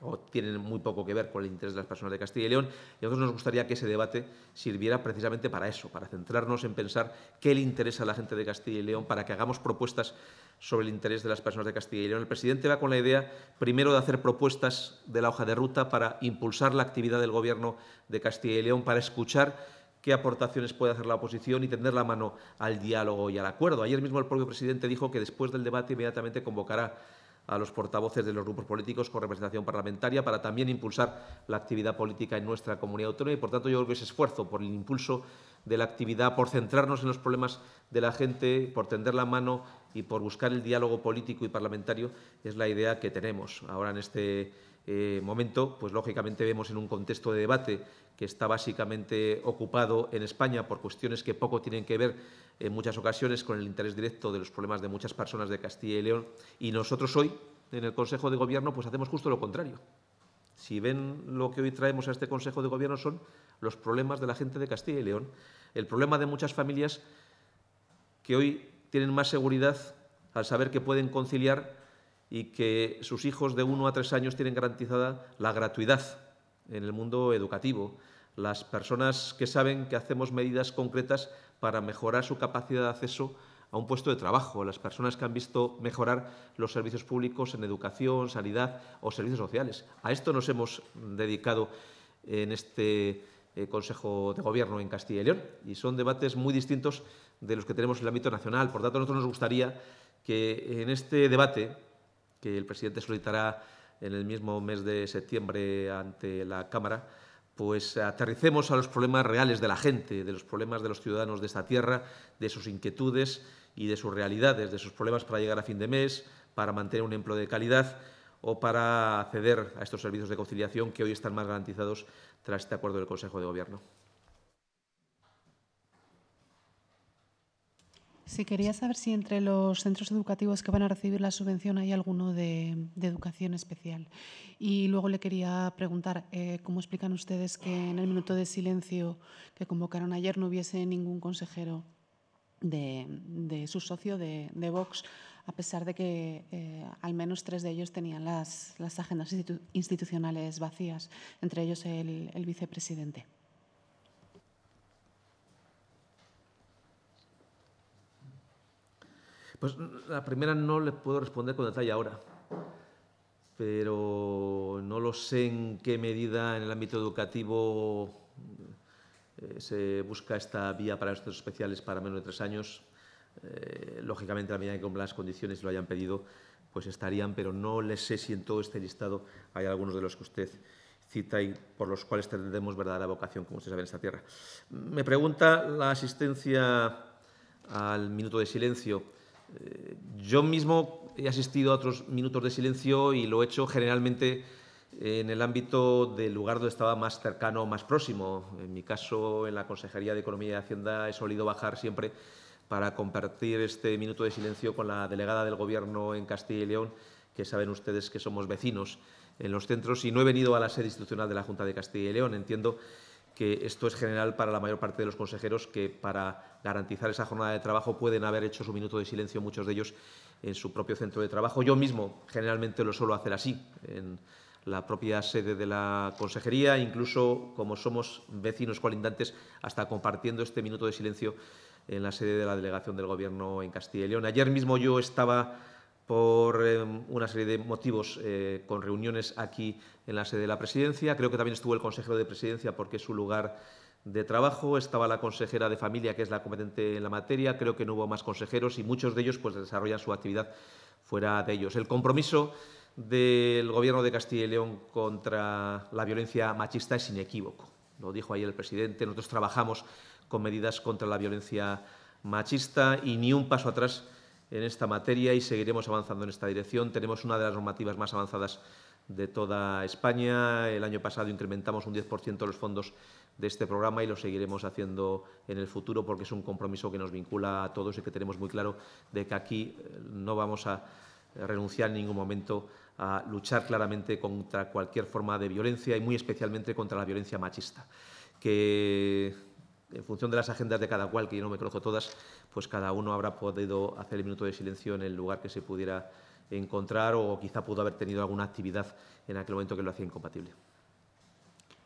o tienen muy poco que ver con el interés de las personas de Castilla y León. Y a nosotros nos gustaría que ese debate sirviera precisamente para eso, para centrarnos en pensar qué le interesa a la gente de Castilla y León, para que hagamos propuestas sobre el interés de las personas de Castilla y León. El presidente va con la idea, primero, de hacer propuestas de la hoja de ruta para impulsar la actividad del Gobierno de Castilla y León, para escuchar qué aportaciones puede hacer la oposición y tender la mano al diálogo y al acuerdo. Ayer mismo el propio presidente dijo que después del debate inmediatamente convocará a los portavoces de los grupos políticos con representación parlamentaria para también impulsar la actividad política en nuestra comunidad autónoma y, por tanto, yo creo que ese esfuerzo por el impulso de la actividad, por centrarnos en los problemas de la gente, por tender la mano y por buscar el diálogo político y parlamentario es la idea que tenemos ahora en este eh, momento, pues lógicamente vemos en un contexto de debate que está básicamente ocupado en España por cuestiones que poco tienen que ver en muchas ocasiones con el interés directo de los problemas de muchas personas de Castilla y León. Y nosotros hoy, en el Consejo de Gobierno, pues hacemos justo lo contrario. Si ven lo que hoy traemos a este Consejo de Gobierno son los problemas de la gente de Castilla y León, el problema de muchas familias que hoy tienen más seguridad al saber que pueden conciliar y que sus hijos de 1 a 3 años tienen garantizada la gratuidad en el mundo educativo. Las personas que saben que hacemos medidas concretas para mejorar su capacidad de acceso a un puesto de trabajo, las personas que han visto mejorar los servicios públicos en educación, sanidad o servicios sociales. A esto nos hemos dedicado en este eh, Consejo de Gobierno en Castilla y León y son debates muy distintos de los que tenemos en el ámbito nacional. Por tanto, nosotros nos gustaría que en este debate que el presidente solicitará en el mismo mes de septiembre ante la Cámara, pues aterricemos a los problemas reales de la gente, de los problemas de los ciudadanos de esta tierra, de sus inquietudes y de sus realidades, de sus problemas para llegar a fin de mes, para mantener un empleo de calidad o para acceder a estos servicios de conciliación que hoy están más garantizados tras este acuerdo del Consejo de Gobierno. Sí, quería saber si entre los centros educativos que van a recibir la subvención hay alguno de, educación especial. Y luego le quería preguntar eh, cómo explican ustedes que en el minuto de silencio que convocaron ayer no hubiese ningún consejero de, su socio de, Vox, a pesar de que eh, al menos tres de ellos tenían las, agendas institucionales vacías, entre ellos el vicepresidente. Pues la primera no le puedo responder con detalle ahora, pero no lo sé en qué medida en el ámbito educativo eh, se busca esta vía para estudios especiales para menos de tres años. Eh, lógicamente, a medida que las condiciones lo hayan pedido, pues estarían, pero no le sé si en todo este listado hay algunos de los que usted cita y por los cuales tendremos verdadera vocación, como usted sabe, en esta tierra. Me pregunta la asistencia al minuto de silencio. Eh, yo mismo he asistido a otros minutos de silencio y lo he hecho generalmente en el ámbito del lugar donde estaba más cercano, o más próximo. En mi caso, en la Consejería de Economía y Hacienda, he solido bajar siempre para compartir este minuto de silencio con la delegada del Gobierno en Castilla y León, que saben ustedes que somos vecinos en los centros, y no he venido a la sede institucional de la Junta de Castilla y León. Entiendo que esto es general para la mayor parte de los consejeros que para garantizar esa jornada de trabajo pueden haber hecho su minuto de silencio muchos de ellos en su propio centro de trabajo. Yo mismo generalmente lo suelo hacer así, en la propia sede de la consejería, incluso como somos vecinos colindantes, hasta compartiendo este minuto de silencio en la sede de la delegación del Gobierno en Castilla y León. Ayer mismo yo estaba por eh, una serie de motivos eh, con reuniones aquí en la sede de la presidencia. Creo que también estuvo el consejero de presidencia porque es su lugar de trabajo, estaba la consejera de familia que es la competente en la materia, creo que no hubo más consejeros y muchos de ellos pues desarrollan su actividad fuera de ellos. El compromiso del Gobierno de Castilla y León contra la violencia machista es inequívoco. Lo dijo ayer el presidente, nosotros trabajamos con medidas contra la violencia machista y ni un paso atrás en esta materia y seguiremos avanzando en esta dirección. Tenemos una de las normativas más avanzadas de toda España. El año pasado incrementamos un 10% los fondos de este programa y lo seguiremos haciendo en el futuro porque es un compromiso que nos vincula a todos y que tenemos muy claro de que aquí eh, no vamos a renunciar en ningún momento a luchar claramente contra cualquier forma de violencia y muy especialmente contra la violencia machista, que en función de las agendas de cada cual, que yo no me conozco todas, pues cada uno habrá podido hacer el minuto de silencio en el lugar que se pudiera encontrar o quizá pudo haber tenido alguna actividad en aquel momento que lo hacía incompatible.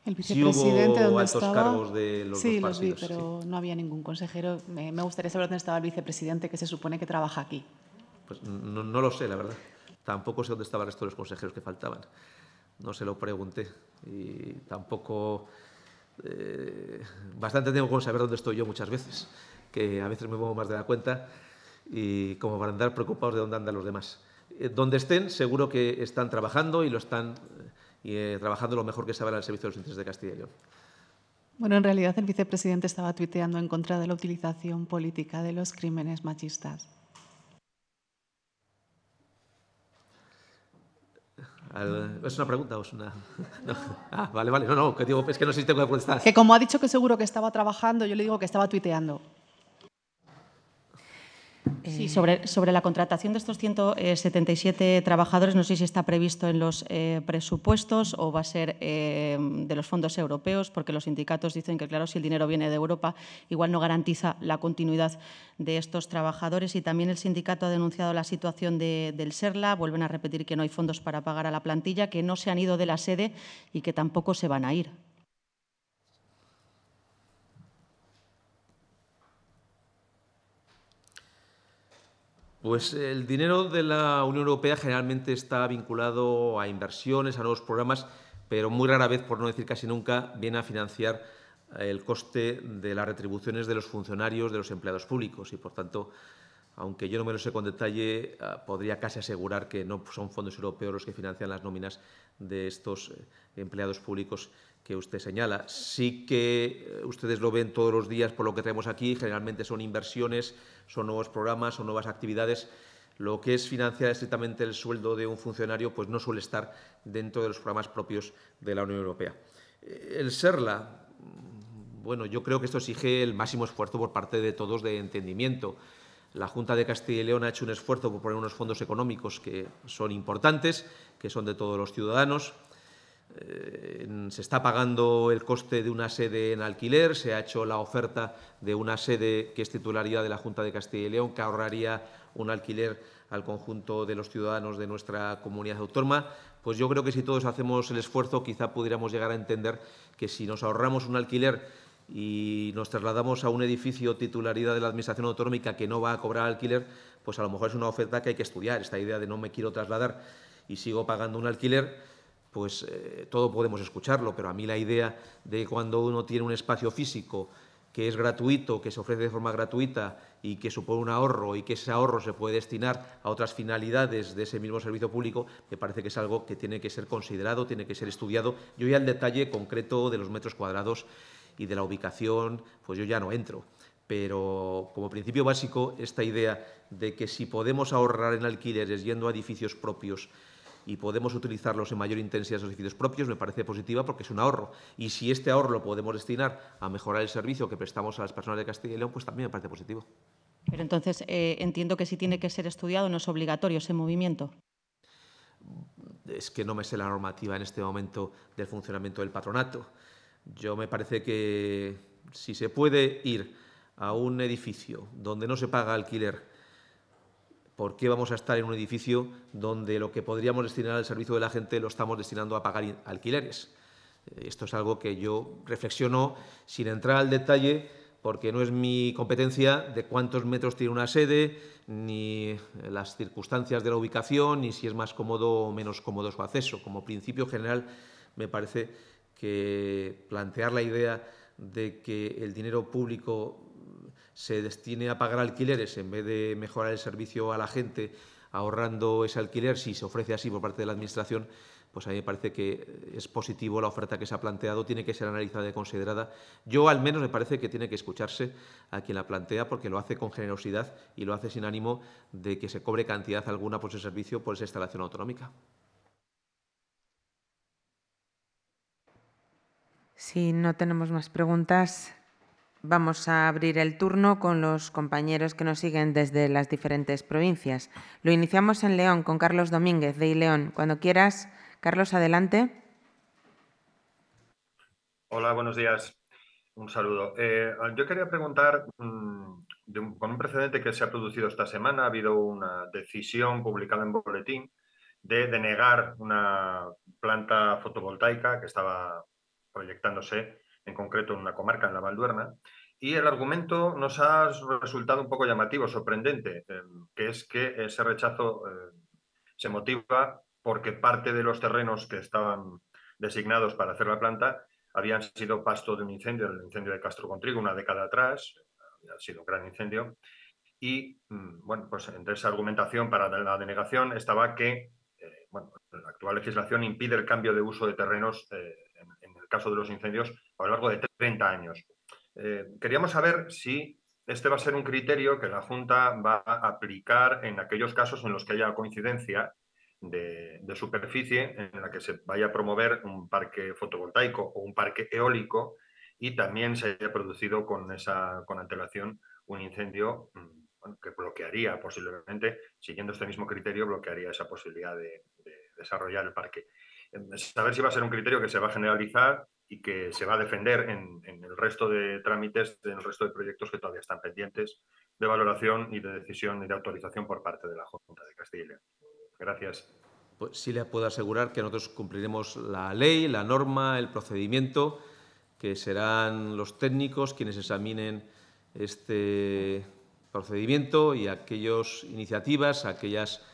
El vicepresidente, sí, altos estaba? cargos de los sí, los vi, pero no había ningún consejero. Me, gustaría saber dónde estaba el vicepresidente, que se supone que trabaja aquí. Pues no, lo sé, la verdad. Tampoco sé dónde estaban el resto de los consejeros que faltaban. No se lo pregunté. Y tampoco eh, bastante tengo con saber dónde estoy yo muchas veces, que a veces me muevo más de la cuenta y como para andar preocupados de dónde andan los demás. Eh, donde estén, seguro que están trabajando y lo están eh, trabajando lo mejor que saben al servicio de los intereses de Castilla y León. Bueno, en realidad el vicepresidente estaba tuiteando en contra de la utilización política de los crímenes machistas. ¿Es una pregunta o es una.? *laughs* Ah, vale, vale. No, no, es que no sé si tengo que contestar. Que como ha dicho que seguro que estaba trabajando, yo le digo que estaba tuiteando. Sí, eh, sobre, la contratación de estos 177 eh, trabajadores, no sé si está previsto en los eh, presupuestos o va a ser de los fondos europeos, porque los sindicatos dicen que, claro, si el dinero viene de Europa, igual no garantiza la continuidad de estos trabajadores. Y también el sindicato ha denunciado la situación del SERLA, vuelven a repetir que no hay fondos para pagar a la plantilla, que no se han ido de la sede y que tampoco se van a ir. Pues eh, el dinero de la Unión Europea generalmente está vinculado a inversiones, a nuevos programas, pero muy rara vez, por no decir casi nunca, viene a financiar eh, el coste de las retribuciones de los funcionarios, de los empleados públicos y, por tanto, aunque yo no me lo sé con detalle, ah, podría casi asegurar que no son fondos europeos los que financian las nóminas de estos eh, empleados públicos que usted señala. Sí que eh, ustedes lo ven todos los días por lo que traemos aquí. Generalmente son inversiones, son nuevos programas, son nuevas actividades. Lo que es financiar estrictamente el sueldo de un funcionario pues no suele estar dentro de los programas propios de la Unión Europea. Eh, el SERLA, mm, bueno, yo creo que esto exige el máximo esfuerzo por parte de todos de entendimiento. La Junta de Castilla y León ha hecho un esfuerzo por poner unos fondos económicos que son importantes, que son de todos los ciudadanos. Eh, se está pagando el coste de una sede en alquiler, se ha hecho la oferta de una sede que es titularidad de la Junta de Castilla y León, que ahorraría un alquiler al conjunto de los ciudadanos de nuestra comunidad autónoma, pues yo creo que si todos hacemos el esfuerzo quizá pudiéramos llegar a entender que si nos ahorramos un alquiler y nos trasladamos a un edificio titularidad de la Administración Autonómica que no va a cobrar alquiler, pues a lo mejor es una oferta que hay que estudiar, esta idea de no me quiero trasladar y sigo pagando un alquiler pues eh, todo podemos escucharlo, pero a mí la idea de cuando uno tiene un espacio físico que es gratuito, que se ofrece de forma gratuita y que supone un ahorro y que ese ahorro se puede destinar a otras finalidades de ese mismo servicio público, me parece que es algo que tiene que ser considerado, tiene que ser estudiado. Yo ya el detalle concreto de los metros cuadrados y de la ubicación, pues yo ya no entro. Pero como principio básico, esta idea de que si podemos ahorrar en alquileres yendo a edificios propios, y podemos utilizarlos en mayor intensidad en los edificios propios, me parece positiva porque es un ahorro. Y si este ahorro lo podemos destinar a mejorar el servicio que prestamos a las personas de Castilla y León, pues también me parece positivo. Pero entonces eh, entiendo que si tiene que ser estudiado no es obligatorio ese movimiento. Es que no me sé la normativa en este momento del funcionamiento del patronato. Yo me parece que si se puede ir a un edificio donde no se paga alquiler, ¿Por qué vamos a estar en un edificio donde lo que podríamos destinar al servicio de la gente lo estamos destinando a pagar alquileres? Eh, esto es algo que yo reflexiono sin entrar al detalle porque no es mi competencia de cuántos metros tiene una sede, ni las circunstancias de la ubicación, ni si es más cómodo o menos cómodo su acceso. Como principio general, me parece que plantear la idea de que el dinero público se destine a pagar alquileres en vez de mejorar el servicio a la gente ahorrando ese alquiler, si se ofrece así por parte de la Administración, pues a mí me parece que es positivo la oferta que se ha planteado, tiene que ser analizada y considerada. Yo al menos me parece que tiene que escucharse a quien la plantea porque lo hace con generosidad y lo hace sin ánimo de que se cobre cantidad alguna por ese servicio, por esa instalación autonómica. Si no tenemos más preguntas, Vamos a abrir el turno con los compañeros que nos siguen desde las diferentes provincias. Lo iniciamos en León con Carlos Domínguez de León. Cuando quieras, Carlos, adelante. Hola, buenos días. Un saludo. Eh, yo quería preguntar, mm, con un precedente que se ha producido esta semana, ha habido una decisión publicada en boletín de denegar una planta fotovoltaica que estaba proyectándose en concreto en una comarca, en la Valduerna, y el argumento nos ha resultado un poco llamativo, sorprendente, eh, que es que ese rechazo eh, se motiva porque parte de los terrenos que estaban designados para hacer la planta habían sido pasto de un incendio, el incendio de Castro Contrigo, una década atrás, había sido un gran incendio. Y mm, bueno, pues entre esa argumentación para la denegación estaba que eh, bueno, la actual legislación impide el cambio de uso de terrenos en, en el caso de los incendios a lo largo de 30 años. Eh, queríamos saber si este va a ser un criterio que la Junta va a aplicar en aquellos casos en los que haya coincidencia de, superficie en la que se vaya a promover un parque fotovoltaico o un parque eólico y también se haya producido con esa con antelación un incendio mm, que bloquearía posiblemente, siguiendo este mismo criterio, bloquearía esa posibilidad de desarrollar el parque. Eh, saber si va a ser un criterio que se va a generalizar y que se va a defender en, el resto de trámites, en el resto de proyectos que todavía están pendientes de valoración y de decisión y de autorización por parte de la Junta de Castilla Gracias. Pues sí le puedo asegurar que nosotros cumpliremos la ley, la norma, el procedimiento, que serán los técnicos quienes examinen este procedimiento y aquellas iniciativas, aquellas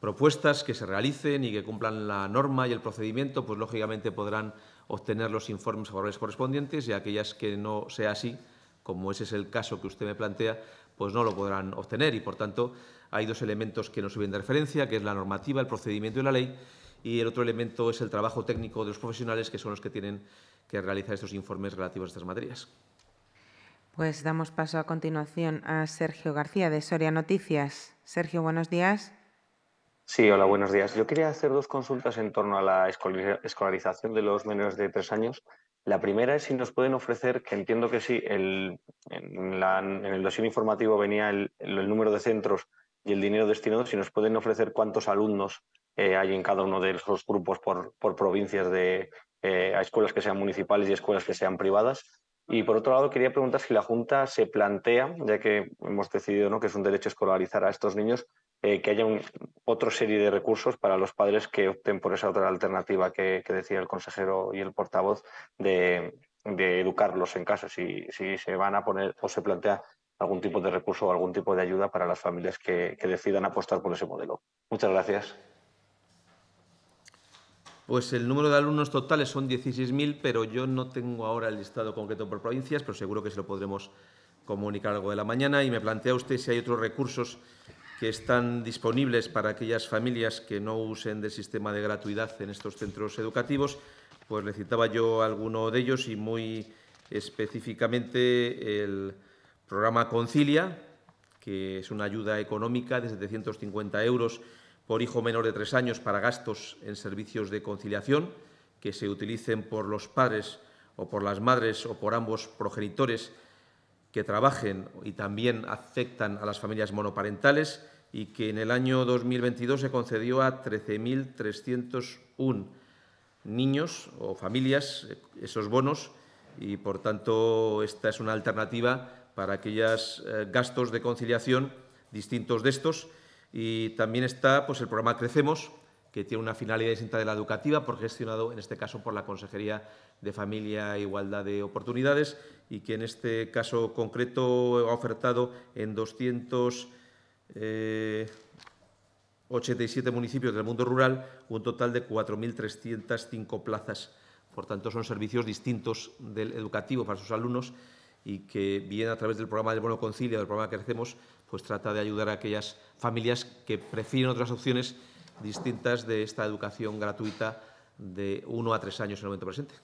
propuestas que se realicen y que cumplan la norma y el procedimiento, pues lógicamente podrán obtener los informes favorables correspondientes y aquellas que no sea así, como ese es el caso que usted me plantea, pues no lo podrán obtener y, por tanto, hay dos elementos que nos sirven de referencia, que es la normativa, el procedimiento y la ley, y el otro elemento es el trabajo técnico de los profesionales, que son los que tienen que realizar estos informes relativos a estas materias. Pues damos paso a continuación a Sergio García de Soria Noticias. Sergio, buenos días. Sí, hola, buenos días. Yo quería hacer dos consultas en torno a la escolarización de los menores de tres años. La primera es si nos pueden ofrecer, que entiendo que sí, el, en, el dossier informativo venía el, número de centros y el dinero destinado, si nos pueden ofrecer cuántos alumnos eh, hay en cada uno de esos grupos por, provincias de eh, a escuelas que sean municipales y escuelas que sean privadas. Y por otro lado, quería preguntar si la Junta se plantea, ya que hemos decidido ¿no? que es un derecho escolarizar a estos niños, eh, que haya un, otra serie de recursos para los padres que opten por esa otra alternativa que, decía el consejero y el portavoz de, educarlos en casa, si, se van a poner o se plantea algún tipo de recurso o algún tipo de ayuda para las familias que, que decidan apostar por ese modelo. Muchas gracias. Pues el número de alumnos totales son 16.000, pero yo no tengo ahora el listado concreto por provincias, pero seguro que se lo podremos comunicar algo de la mañana. Y me plantea usted si hay otros recursos que están disponibles para aquellas familias que no usen del sistema de gratuidad en estos centros educativos, pues le citaba yo alguno de ellos y muy específicamente el programa Concilia, que es una ayuda económica de 750 euros por hijo menor de tres años para gastos en servicios de conciliación que se utilicen por los padres o por las madres o por ambos progenitores que trabajen y también afectan a las familias monoparentales y que en el año 2022 se concedió a 13.301 niños o familias esos bonos y, por tanto, esta es una alternativa para aquellos eh, gastos de conciliación distintos de estos. Y también está pues, el programa Crecemos, que tiene una finalidad distinta de la educativa, por gestionado en este caso por la Consejería de Familia e Igualdad de Oportunidades y que en este caso concreto ha ofertado en 287 eh, municipios del mundo rural un total de 4.305 plazas. Por tanto, son servicios distintos del educativo para sus alumnos y que viene a través del programa del Bono Concilia, del programa que hacemos, pues trata de ayudar a aquellas familias que prefieren otras opciones distintas de esta educación gratuita de uno a tres años en el momento presente.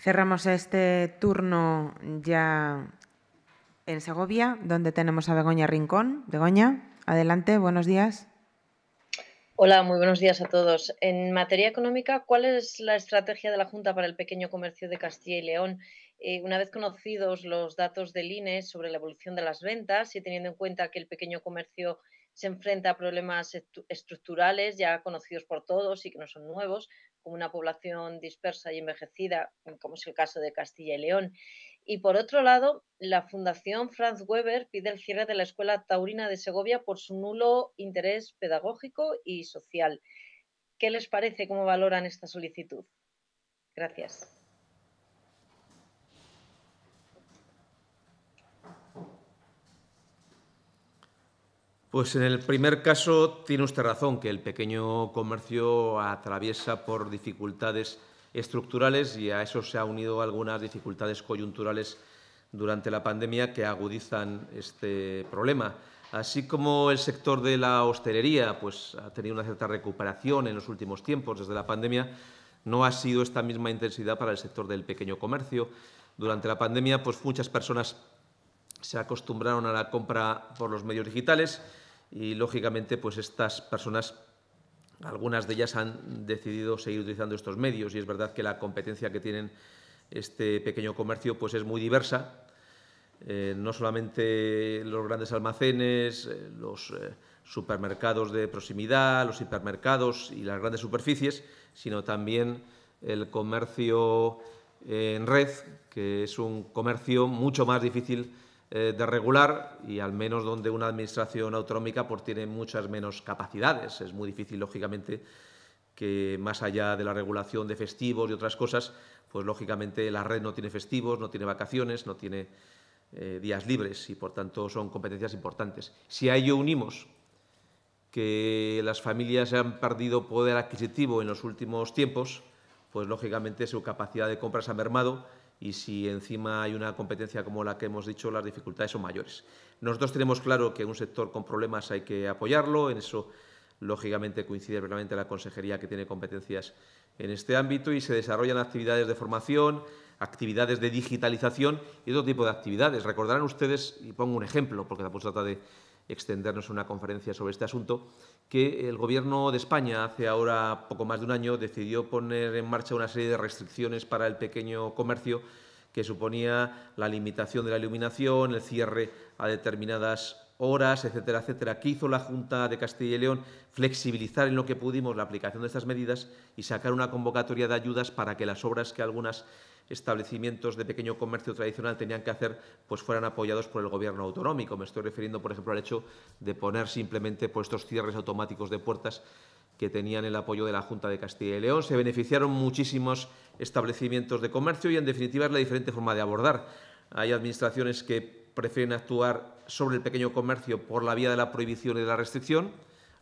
Cerramos este turno ya en Segovia, donde tenemos a Begoña Rincón. Begoña, adelante, buenos días. Hola, muy buenos días a todos. En materia económica, ¿cuál es la estrategia de la Junta para el pequeño comercio de Castilla y León? Eh, una vez conocidos los datos del INE sobre la evolución de las ventas y teniendo en cuenta que el pequeño comercio se enfrenta a problemas estructurales ya conocidos por todos y que no son nuevos, como una población dispersa y envejecida, mm, como es el caso de Castilla y León. Y por otro lado, la Fundación Franz Weber pide el cierre de la Escuela Taurina de Segovia por su nulo interés pedagógico y social. ¿Qué les parece? ¿Cómo valoran esta solicitud? Gracias. Pues en el primer caso tiene usted razón, que el pequeño comercio atraviesa por dificultades estructurales y a eso se ha unido algunas dificultades coyunturales durante la pandemia que agudizan este problema. Así como el sector de la hostelería pues, ha tenido una cierta recuperación en los últimos tiempos desde la pandemia, no ha sido esta misma intensidad para el sector del pequeño comercio. Durante la pandemia, pues, muchas personas se acostumbraron a la compra por los medios digitales y lógicamente pues estas personas algunas de ellas han decidido seguir utilizando estos medios y es verdad que la competencia que tienen este pequeño comercio pues es muy diversa eh, no solamente los grandes almacenes eh, los eh, supermercados de proximidad los hipermercados y las grandes superficies sino también el comercio en red que es un comercio mucho más difícil eh, de regular y al menos donde una administración autonómica pues, tiene muchas menos capacidades. Es muy difícil, lógicamente, que más allá de la regulación de festivos y otras cosas, pues lógicamente la red no tiene festivos, no tiene vacaciones, no tiene eh, días libres y por tanto son competencias importantes. Si a ello unimos que las familias han perdido poder adquisitivo en los últimos tiempos, pues lógicamente su capacidad de compra se ha mermado y si encima hay una competencia como la que hemos dicho, las dificultades son mayores. Nosotros tenemos claro que un sector con problemas hay que apoyarlo, en eso lógicamente coincide plenamente la consejería que tiene competencias en este ámbito y se desarrollan actividades de formación, actividades de digitalización y otro tipo de actividades. Recordarán ustedes, y pongo un ejemplo, porque tampoco se trata de extendernos una conferencia sobre este asunto, que el Gobierno de España hace ahora poco más de un año decidió poner en marcha una serie de restricciones para el pequeño comercio que suponía la limitación de la iluminación, el cierre a determinadas horas, etcétera, etcétera, que hizo la Junta de Castilla y León flexibilizar en lo que pudimos la aplicación de estas medidas y sacar una convocatoria de ayudas para que las obras que algunas establecimientos de pequeño comercio tradicional tenían que hacer, pues fueran apoyados por el gobierno autonómico. Me estoy refiriendo, por ejemplo, al hecho de poner simplemente ...puestos cierres automáticos de puertas que tenían el apoyo de la Junta de Castilla y León. Se beneficiaron muchísimos establecimientos de comercio y, en definitiva, es la diferente forma de abordar. Hay administraciones que prefieren actuar sobre el pequeño comercio por la vía de la prohibición y de la restricción.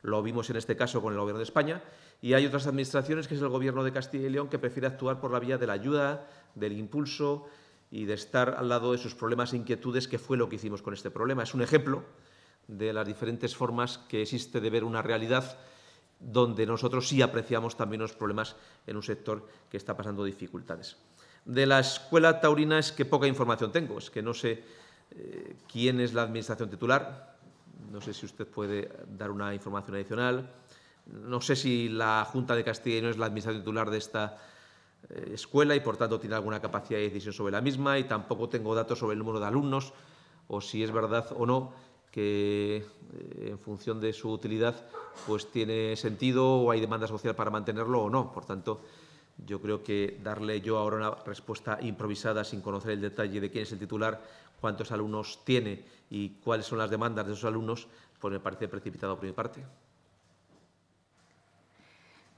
Lo vimos en este caso con el Gobierno de España y hay otras administraciones, que es el Gobierno de Castilla y León, que prefiere actuar por la vía de la ayuda, del impulso y de estar al lado de sus problemas e inquietudes, que fue lo que hicimos con este problema. Es un ejemplo de las diferentes formas que existe de ver una realidad donde nosotros sí apreciamos también los problemas en un sector que está pasando dificultades. De la escuela taurina es que poca información tengo, es que no sé eh, quién es la administración titular, no sé si usted puede dar una información adicional, no sé si la Junta de Castilla y León es la administración titular de esta eh, escuela y por tanto tiene alguna capacidad de decisión sobre la misma y tampoco tengo datos sobre el número de alumnos o si es verdad o no que eh, en función de su utilidad pues tiene sentido o hay demanda social para mantenerlo o no. Por tanto, yo creo que darle yo ahora una respuesta improvisada sin conocer el detalle de quién es el titular, cuántos alumnos tiene y cuáles son las demandas de esos alumnos, pues me parece precipitado por mi parte.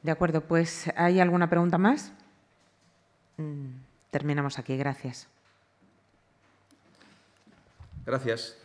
De acuerdo, pues ¿hay alguna pregunta más? Mm, terminamos aquí, gracias. Gracias.